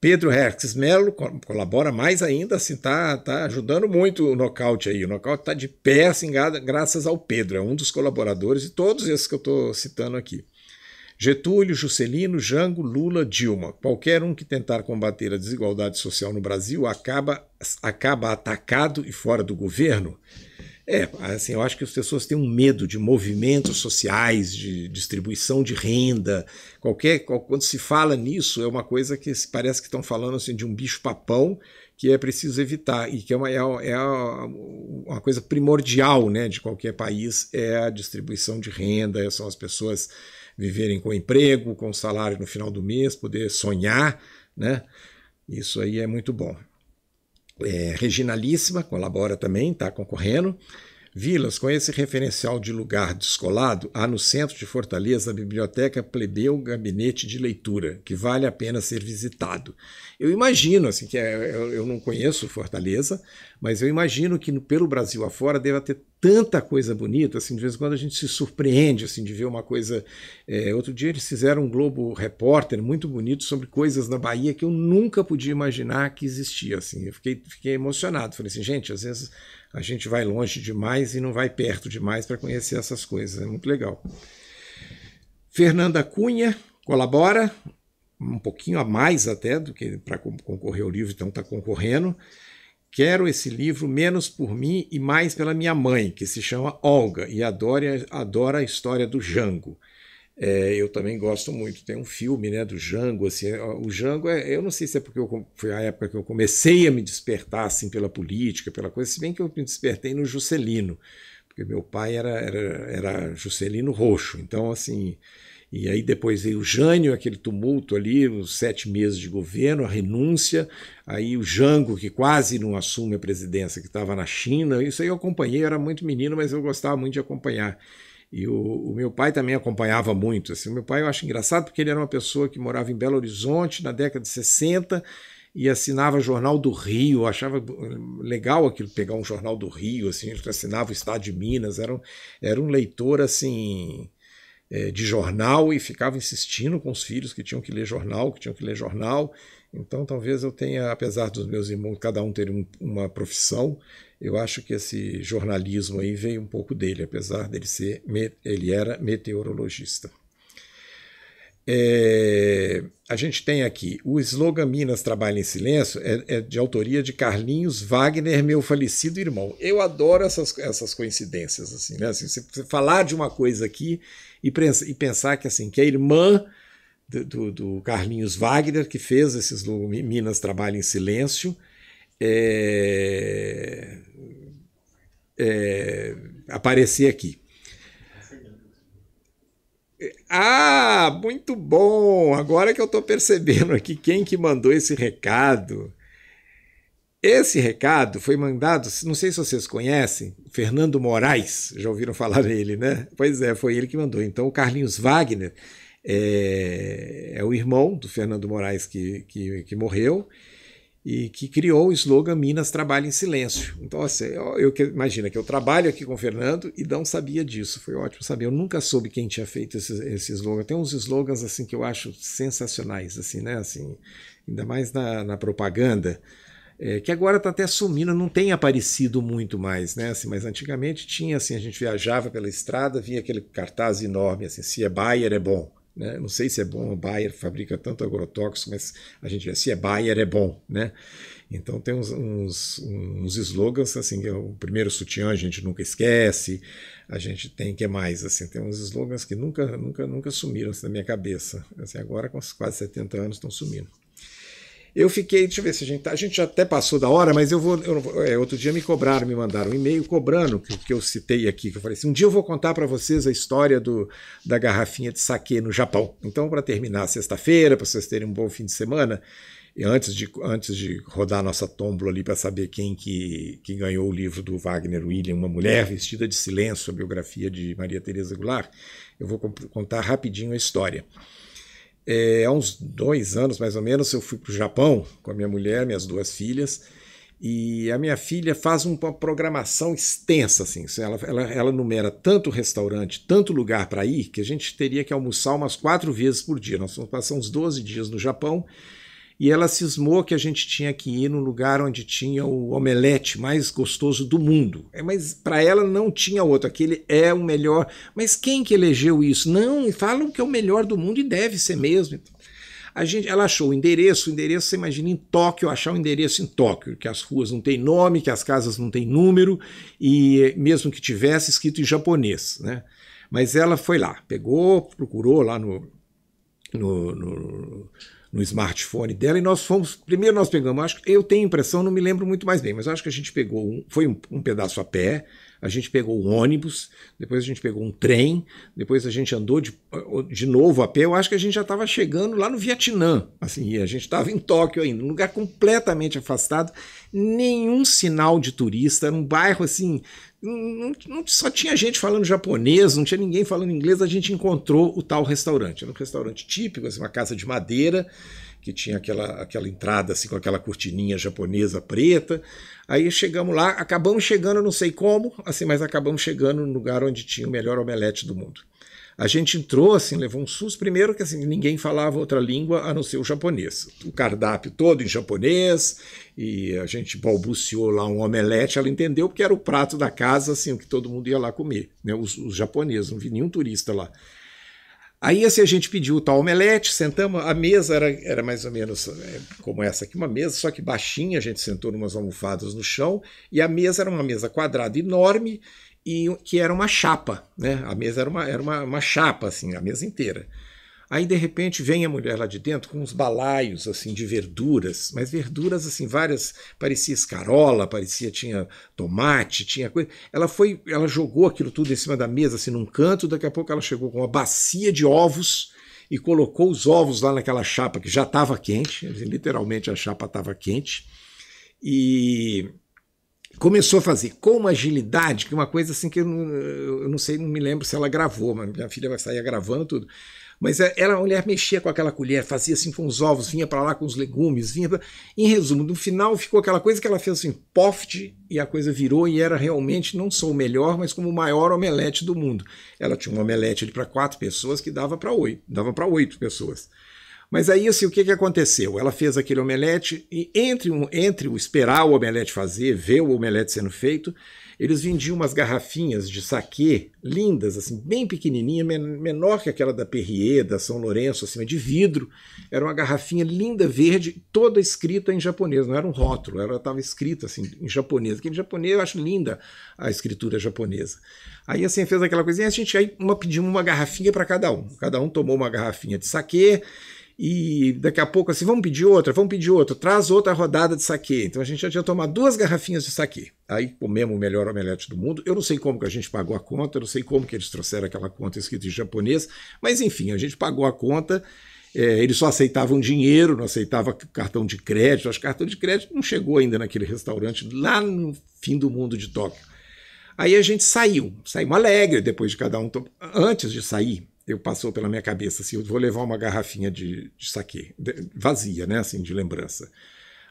Pedro Herx Melo colabora mais ainda, assim, tá, tá ajudando muito o nocaute aí. O nocaute tá de pé, assim, graças ao Pedro, é um dos colaboradores de todos esses que eu estou citando aqui. Getúlio, Juscelino, Jango, Lula, Dilma. Qualquer um que tentar combater a desigualdade social no Brasil acaba, acaba atacado e fora do governo. É, assim, eu acho que as pessoas têm um medo de movimentos sociais, de distribuição de renda, qualquer quando se fala nisso é uma coisa que parece que estão falando assim de um bicho papão que é preciso evitar e que é uma, é, é uma coisa primordial, né, de qualquer país é a distribuição de renda, é são as pessoas viverem com emprego, com salário no final do mês, poder sonhar, né? Isso aí é muito bom é, Reginalíssima colabora também, está concorrendo. Vilas, com esse referencial de lugar descolado, há no centro de Fortaleza a Biblioteca Plebeu Gabinete de Leitura, que vale a pena ser visitado. Eu imagino, assim, que é, eu não conheço Fortaleza, mas eu imagino que pelo Brasil afora deva ter tanta coisa bonita, assim, de vez em quando a gente se surpreende assim, de ver uma coisa. É, outro dia eles fizeram um Globo Repórter muito bonito sobre coisas na Bahia que eu nunca podia imaginar que existia. Assim. Eu fiquei, fiquei emocionado. Falei assim, gente, às vezes a gente vai longe demais e não vai perto demais para conhecer essas coisas. É muito legal. Fernanda Cunha colabora, um pouquinho a mais até do que para concorrer ao livro, então está concorrendo. Quero esse livro menos por mim e mais pela minha mãe, que se chama Olga e adora, adora a história do Jango. É, eu também gosto muito. Tem um filme né, do Jango. Assim, é, o Jango, é, eu não sei se é porque eu, foi a época que eu comecei a me despertar assim, pela política, pela coisa, se bem que eu me despertei no Juscelino, porque meu pai era, era, era Juscelino Roxo. Então, assim, e aí depois veio o Jânio, aquele tumulto ali, os sete meses de governo, a renúncia, aí o Jango, que quase não assume a presidência, que estava na China. Isso aí eu acompanhei, eu era muito menino, mas eu gostava muito de acompanhar. E o, o, meu pai também acompanhava muito. Assim, o meu pai eu acho engraçado porque ele era uma pessoa que morava em Belo Horizonte na década de 60 e assinava Jornal do Rio. achava legal aquilo, pegar um Jornal do Rio, assim, ele assinava o Estado de Minas. Era um, era um leitor assim é, de jornal e ficava insistindo com os filhos que tinham que ler jornal, que tinham que ler jornal. Então, talvez eu tenha, apesar dos meus irmãos cada um ter um, uma profissão, eu acho que esse jornalismo aí veio um pouco dele, apesar dele ser ele era meteorologista. É, a gente tem aqui o slogan Minas Trabalha em Silêncio é, é, de autoria de Carlinhos Wagner, meu falecido irmão. Eu adoro essas, essas coincidências assim, né? Assim, você falar de uma coisa aqui e, e pensar que assim que a irmã do, do, do, Carlinhos Wagner, que fez esses Minas Trabalha em Silêncio, é, é, aparecer aqui. Ah, muito bom! Agora que eu estou percebendo aqui quem que mandou esse recado. Esse recado foi mandado, não sei se vocês conhecem, Fernando Moraes, já ouviram falar dele, né? Pois é, foi ele que mandou. Então, o Carlinhos Wagner é, é o irmão do Fernando Moraes que, que, que morreu e que criou o slogan Minas Trabalha em Silêncio. Então, assim, eu, eu, imagina que eu trabalho aqui com o Fernando e não sabia disso. Foi ótimo saber. Eu nunca soube quem tinha feito esse, esse slogan. Tem uns slogans assim que eu acho sensacionais, assim, né? Assim, ainda mais na, na propaganda é, que agora está até sumindo, não tem aparecido muito mais, né? Assim, mas antigamente tinha assim, a gente viajava pela estrada, via aquele cartaz enorme assim, se é Bayer é bom. Né? Não sei se é bom, o Bayer fabrica tanto agrotóxico, mas a gente se é Bayer é bom, né? Então tem uns, uns, uns slogans assim, é o primeiro sutiã a gente nunca esquece, a gente tem que mais assim, tem uns slogans que nunca nunca nunca sumiram assim, da minha cabeça. Assim, agora com quase 70 anos estão sumindo. Eu fiquei, deixa eu ver se a gente tá, a gente já até passou da hora, mas eu vou, eu é, outro dia me cobraram, me mandaram um e-mail cobrando que, que eu citei aqui, que eu falei assim, um dia eu vou contar para vocês a história do, da garrafinha de saque no Japão. Então, para terminar sexta-feira, para vocês terem um bom fim de semana, e antes de, antes de rodar nossa tombola ali para saber quem que, que ganhou o livro do Wagner William, Uma Mulher Vestida de Silêncio, a biografia de Maria Teresa Goulart, eu vou contar rapidinho a história. É, há uns dois anos, mais ou menos, eu fui para o Japão com a minha mulher, minhas duas filhas, e a minha filha faz uma programação extensa, assim. Ela, ela, ela numera tanto restaurante, tanto lugar para ir, que a gente teria que almoçar umas quatro vezes por dia. Nós vamos passar uns 12 dias no Japão e ela cismou que a gente tinha que ir no lugar onde tinha o omelete mais gostoso do mundo. É, mas para ela não tinha outro, aquele é o melhor. Mas quem que elegeu isso? Não, falam que é o melhor do mundo e deve ser mesmo. Então, a gente, ela achou o endereço, o endereço, você imagina em Tóquio, achar o um endereço em Tóquio, que as ruas não têm nome, que as casas não têm número, e mesmo que tivesse escrito em japonês, né? Mas ela foi lá, pegou, procurou lá no, no, no no smartphone dela e nós fomos. Primeiro nós pegamos, acho eu tenho impressão, não me lembro muito mais bem, mas acho que a gente pegou um, foi um, um pedaço a pé, a gente pegou um ônibus, depois a gente pegou um trem, depois a gente andou de, de novo a pé. Eu acho que a gente já estava chegando lá no Vietnã, assim, e a gente estava em Tóquio ainda, um lugar completamente afastado, nenhum sinal de turista, era um bairro assim não, não, só tinha gente falando japonês, não tinha ninguém falando inglês, a gente encontrou o tal restaurante. Era um restaurante típico, assim, uma casa de madeira, que tinha aquela, aquela entrada assim, com aquela cortininha japonesa preta. Aí chegamos lá, acabamos chegando, não sei como, assim, mas acabamos chegando no lugar onde tinha o melhor omelete do mundo. A gente entrou, assim, levou um susto. Primeiro que, assim, ninguém falava outra língua a não ser o japonês. O cardápio todo em japonês. E a gente balbuciou lá um omelete. Ela entendeu porque era o prato da casa, assim, o que todo mundo ia lá comer. Né? Os, os japoneses, não vi nenhum turista lá. Aí assim, a gente pediu o tal omelete, sentamos, a mesa era, era mais ou menos é, como essa aqui, uma mesa, só que baixinha, a gente sentou numas almofadas no chão, e a mesa era uma mesa quadrada enorme, e que era uma chapa, né? A mesa era uma, era uma, uma chapa, assim, a mesa inteira. Aí, de repente, vem a mulher lá de dentro com uns balaios, assim, de verduras, mas verduras, assim, várias, parecia escarola, parecia, tinha tomate, tinha coisa. Ela foi, ela jogou aquilo tudo em cima da mesa, assim, num canto, daqui a pouco ela chegou com uma bacia de ovos e colocou os ovos lá naquela chapa que já estava quente, assim, literalmente a chapa estava quente, e começou a fazer com uma agilidade, que é uma coisa assim que eu não, eu não sei, não me lembro se ela gravou, mas minha filha vai sair gravando tudo. Mas é, ela, a mulher mexia com aquela colher, fazia assim com os ovos, vinha para lá com os legumes, vinha pra... Em resumo, no final ficou aquela coisa que ela fez assim, poft, e a coisa virou e era realmente não só o melhor, mas como o maior omelete do mundo. Ela tinha um omelete ali para quatro pessoas que dava para oito, dava para oito pessoas. Mas aí, assim, o que, que aconteceu? Ela fez aquele omelete e entre, um, entre o esperar o omelete fazer, ver o omelete sendo feito, eles vendiam umas garrafinhas de saquê lindas, assim, bem pequenininha, menor que aquela da Perrier, da São Lourenço, assim, de vidro. Era uma garrafinha linda, verde, toda escrita em japonês, não era um rótulo, ela estava escrita assim, em japonês. em japonês, eu acho linda a escritura japonesa. Aí assim fez aquela coisinha, a gente aí uma, pediu uma garrafinha para cada um. Cada um tomou uma garrafinha de saquê e daqui a pouco assim, vamos pedir outra, vamos pedir outra, traz outra rodada de saque. Então a gente já tinha tomado duas garrafinhas de saque. Aí comemos o melhor omelete do mundo. Eu não sei como que a gente pagou a conta, eu não sei como que eles trouxeram aquela conta escrita em japonês, mas enfim, a gente pagou a conta. É, eles só aceitavam dinheiro, não aceitava cartão de crédito. Acho que cartão de crédito não chegou ainda naquele restaurante lá no fim do mundo de Tóquio. Aí a gente saiu, saímos alegre depois de cada um. Antes de sair, eu passou pela minha cabeça assim, eu vou levar uma garrafinha de, de saque vazia, né, assim, de lembrança.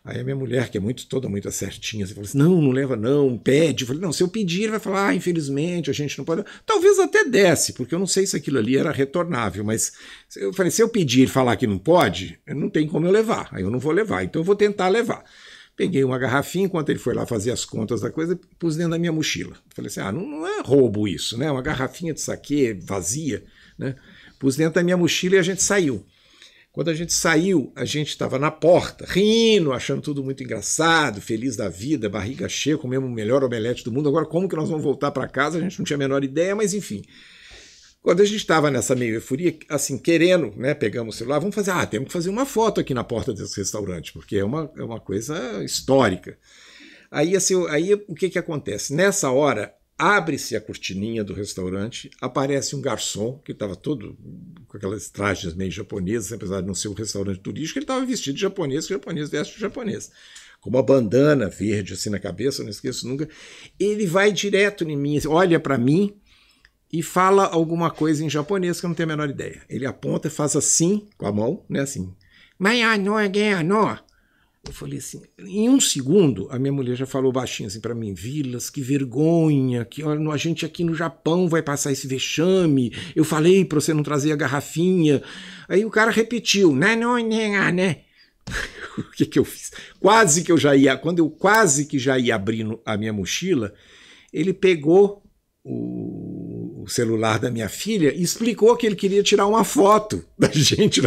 Aí a minha mulher, que é muito toda muito certinha, assim, falou assim: não, não leva, não, pede. Eu falei, não, se eu pedir, ele vai falar, ah, infelizmente, a gente não pode. Talvez até desse, porque eu não sei se aquilo ali era retornável, mas eu falei, se eu pedir e falar que não pode, não tem como eu levar. Aí eu não vou levar, então eu vou tentar levar. Peguei uma garrafinha, enquanto ele foi lá fazer as contas da coisa, pus dentro da minha mochila. Falei assim: ah, não, não é roubo isso, né? Uma garrafinha de saque vazia. Né? Pus dentro da minha mochila e a gente saiu. Quando a gente saiu, a gente estava na porta, rindo, achando tudo muito engraçado, feliz da vida, barriga cheia, comemos o melhor omelete do mundo. Agora, como que nós vamos voltar para casa? A gente não tinha a menor ideia, mas enfim. Quando a gente estava nessa meio euforia, assim, querendo, né, pegamos o celular, vamos fazer, ah, temos que fazer uma foto aqui na porta desse restaurante, porque é uma, é uma coisa histórica. Aí, assim, aí o que, que acontece? Nessa hora, Abre-se a cortininha do restaurante, aparece um garçom que estava todo com aquelas trajes meio japonesas, apesar de não ser um restaurante turístico, ele estava vestido de japonês, que japonês veste de japonês, com uma bandana verde assim na cabeça, não esqueço nunca. Ele vai direto em mim, assim, olha para mim e fala alguma coisa em japonês que eu não tenho a menor ideia. Ele aponta e faz assim com a mão, né, assim. Maiano, no eu falei assim, em um segundo, a minha mulher já falou baixinho assim para mim, Vilas, que vergonha, que a gente aqui no Japão vai passar esse vexame. Eu falei para você não trazer a garrafinha. Aí o cara repetiu, né, não, né, ah, né. [LAUGHS] o que que eu fiz? Quase que eu já ia, quando eu quase que já ia abrindo a minha mochila, ele pegou o o celular da minha filha e explicou que ele queria tirar uma foto [LAUGHS] da gente.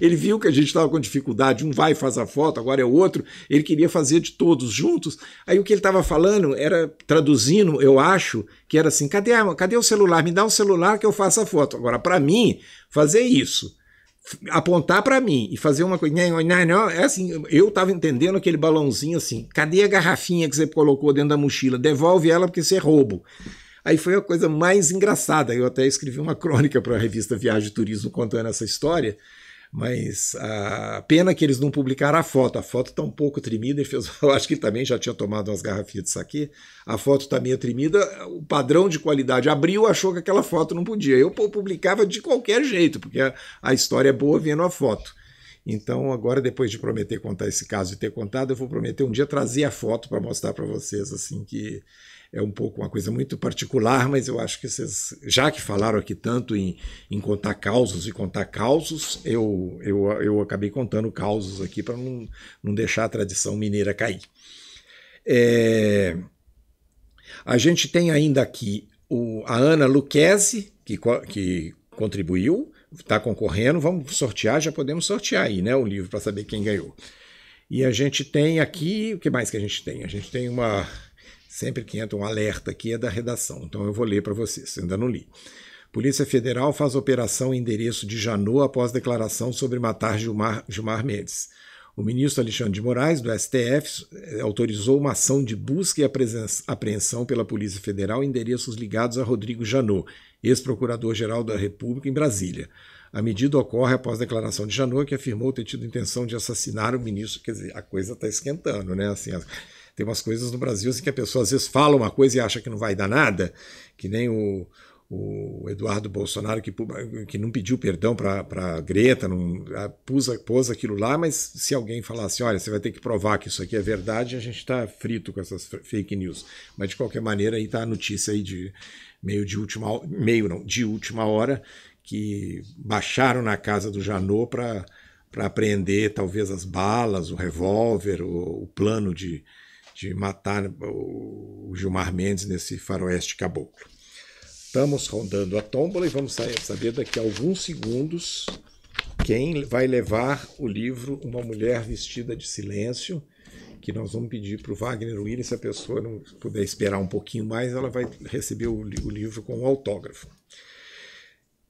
Ele viu que a gente estava com dificuldade, um vai e faz a foto, agora é o outro. Ele queria fazer de todos juntos. Aí o que ele estava falando era, traduzindo, eu acho, que era assim: cadê, cadê o celular? Me dá o um celular que eu faça a foto. Agora, para mim, fazer isso apontar para mim e fazer uma coisa. Não, não, não, é assim, eu estava entendendo aquele balãozinho assim. Cadê a garrafinha que você colocou dentro da mochila? Devolve ela porque você é roubo. Aí foi a coisa mais engraçada. Eu até escrevi uma crônica para a revista Viagem e Turismo contando essa história. Mas a pena que eles não publicaram a foto. A foto está um pouco tremida. Ele fez, [LAUGHS] eu acho que também já tinha tomado umas garrafinhas aqui. A foto está meio tremida. O padrão de qualidade abriu, achou que aquela foto não podia. Eu publicava de qualquer jeito, porque a, a história é boa vendo a foto. Então, agora, depois de prometer contar esse caso e ter contado, eu vou prometer um dia trazer a foto para mostrar para vocês, assim, que é um pouco uma coisa muito particular, mas eu acho que vocês, já que falaram aqui tanto em, em contar causos e contar causos, eu, eu, eu acabei contando causos aqui para não, não deixar a tradição mineira cair. É, a gente tem ainda aqui o, a Ana Luquezzi, que, que contribuiu, está concorrendo, vamos sortear, já podemos sortear aí né, o livro para saber quem ganhou. E a gente tem aqui, o que mais que a gente tem? A gente tem uma Sempre que entra um alerta aqui é da redação, então eu vou ler para vocês, ainda não li. Polícia Federal faz operação em endereço de Janô após declaração sobre matar Gilmar, Gilmar Mendes. O ministro Alexandre de Moraes, do STF, autorizou uma ação de busca e apreensão pela Polícia Federal em endereços ligados a Rodrigo Janô, ex-procurador-geral da República, em Brasília. A medida ocorre após a declaração de Janô, que afirmou ter tido intenção de assassinar o ministro. Quer dizer, a coisa está esquentando, né? Assim, tem umas coisas no Brasil assim, que a pessoa às vezes fala uma coisa e acha que não vai dar nada, que nem o, o Eduardo Bolsonaro, que, que não pediu perdão para a Greta, não, pôs, aquilo lá, mas se alguém falasse, assim, olha, você vai ter que provar que isso aqui é verdade, a gente está frito com essas fake news. Mas de qualquer maneira, aí está a notícia aí de meio de última meio não, de última hora que baixaram na casa do Janot para apreender talvez as balas, o revólver, o, o plano de, de matar o Gilmar Mendes nesse faroeste caboclo. Estamos rondando a tómbola e vamos saber daqui a alguns segundos quem vai levar o livro Uma Mulher Vestida de Silêncio, que nós vamos pedir para o Wagner Willis, se a pessoa não puder esperar um pouquinho mais, ela vai receber o, livro com o autógrafo.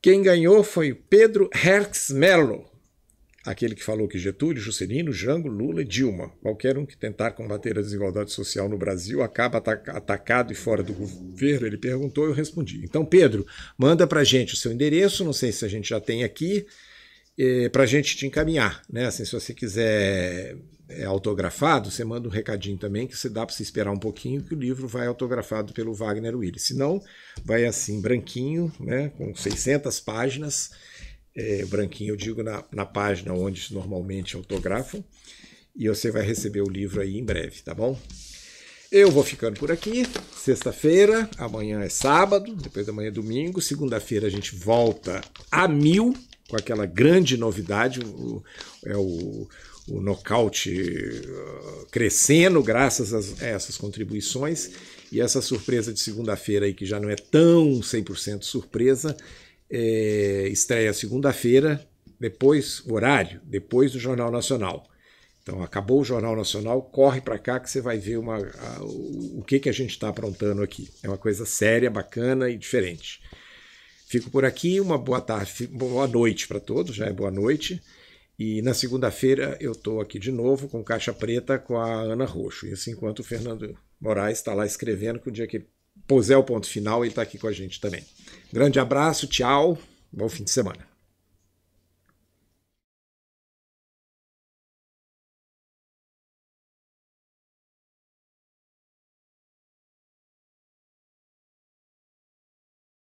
Quem ganhou foi Pedro Herx Mello, aquele que falou que Getúlio, Juscelino, Jango, Lula e Dilma, qualquer um que tentar combater a desigualdade social no Brasil acaba atacado e fora do governo? Ele perguntou e eu respondi. Então, Pedro, manda para gente o seu endereço, não sei se a gente já tem aqui, é, para a gente te encaminhar. Né? Assim, se você quiser é autografado, você manda um recadinho também que você dá para você esperar um pouquinho que o livro vai autografado pelo Wagner Willis. Se não, vai assim branquinho, né, com 600 páginas é, branquinho, eu digo na, na página onde normalmente autografam, e você vai receber o livro aí em breve, tá bom? Eu vou ficando por aqui. Sexta-feira, amanhã é sábado, depois da manhã é domingo. Segunda-feira a gente volta a mil com aquela grande novidade, o, é o, o nocaute ah, crescendo graças a, a essas contribuições. E essa surpresa de segunda-feira aí, que já não é tão 100% surpresa, é, estreia segunda-feira, depois, horário, depois do Jornal Nacional. Então, acabou o Jornal Nacional, corre para cá que você vai ver uma, a, o que, que a gente está aprontando aqui. É uma coisa séria, bacana e diferente. Fico por aqui, uma boa tarde, boa noite para todos, já é boa noite. E na segunda-feira eu estou aqui de novo com Caixa Preta com a Ana Roxo. E assim enquanto o Fernando Moraes está lá escrevendo, que o dia que Pôs é o ponto final, ele está aqui com a gente também. Grande abraço, tchau, bom fim de semana.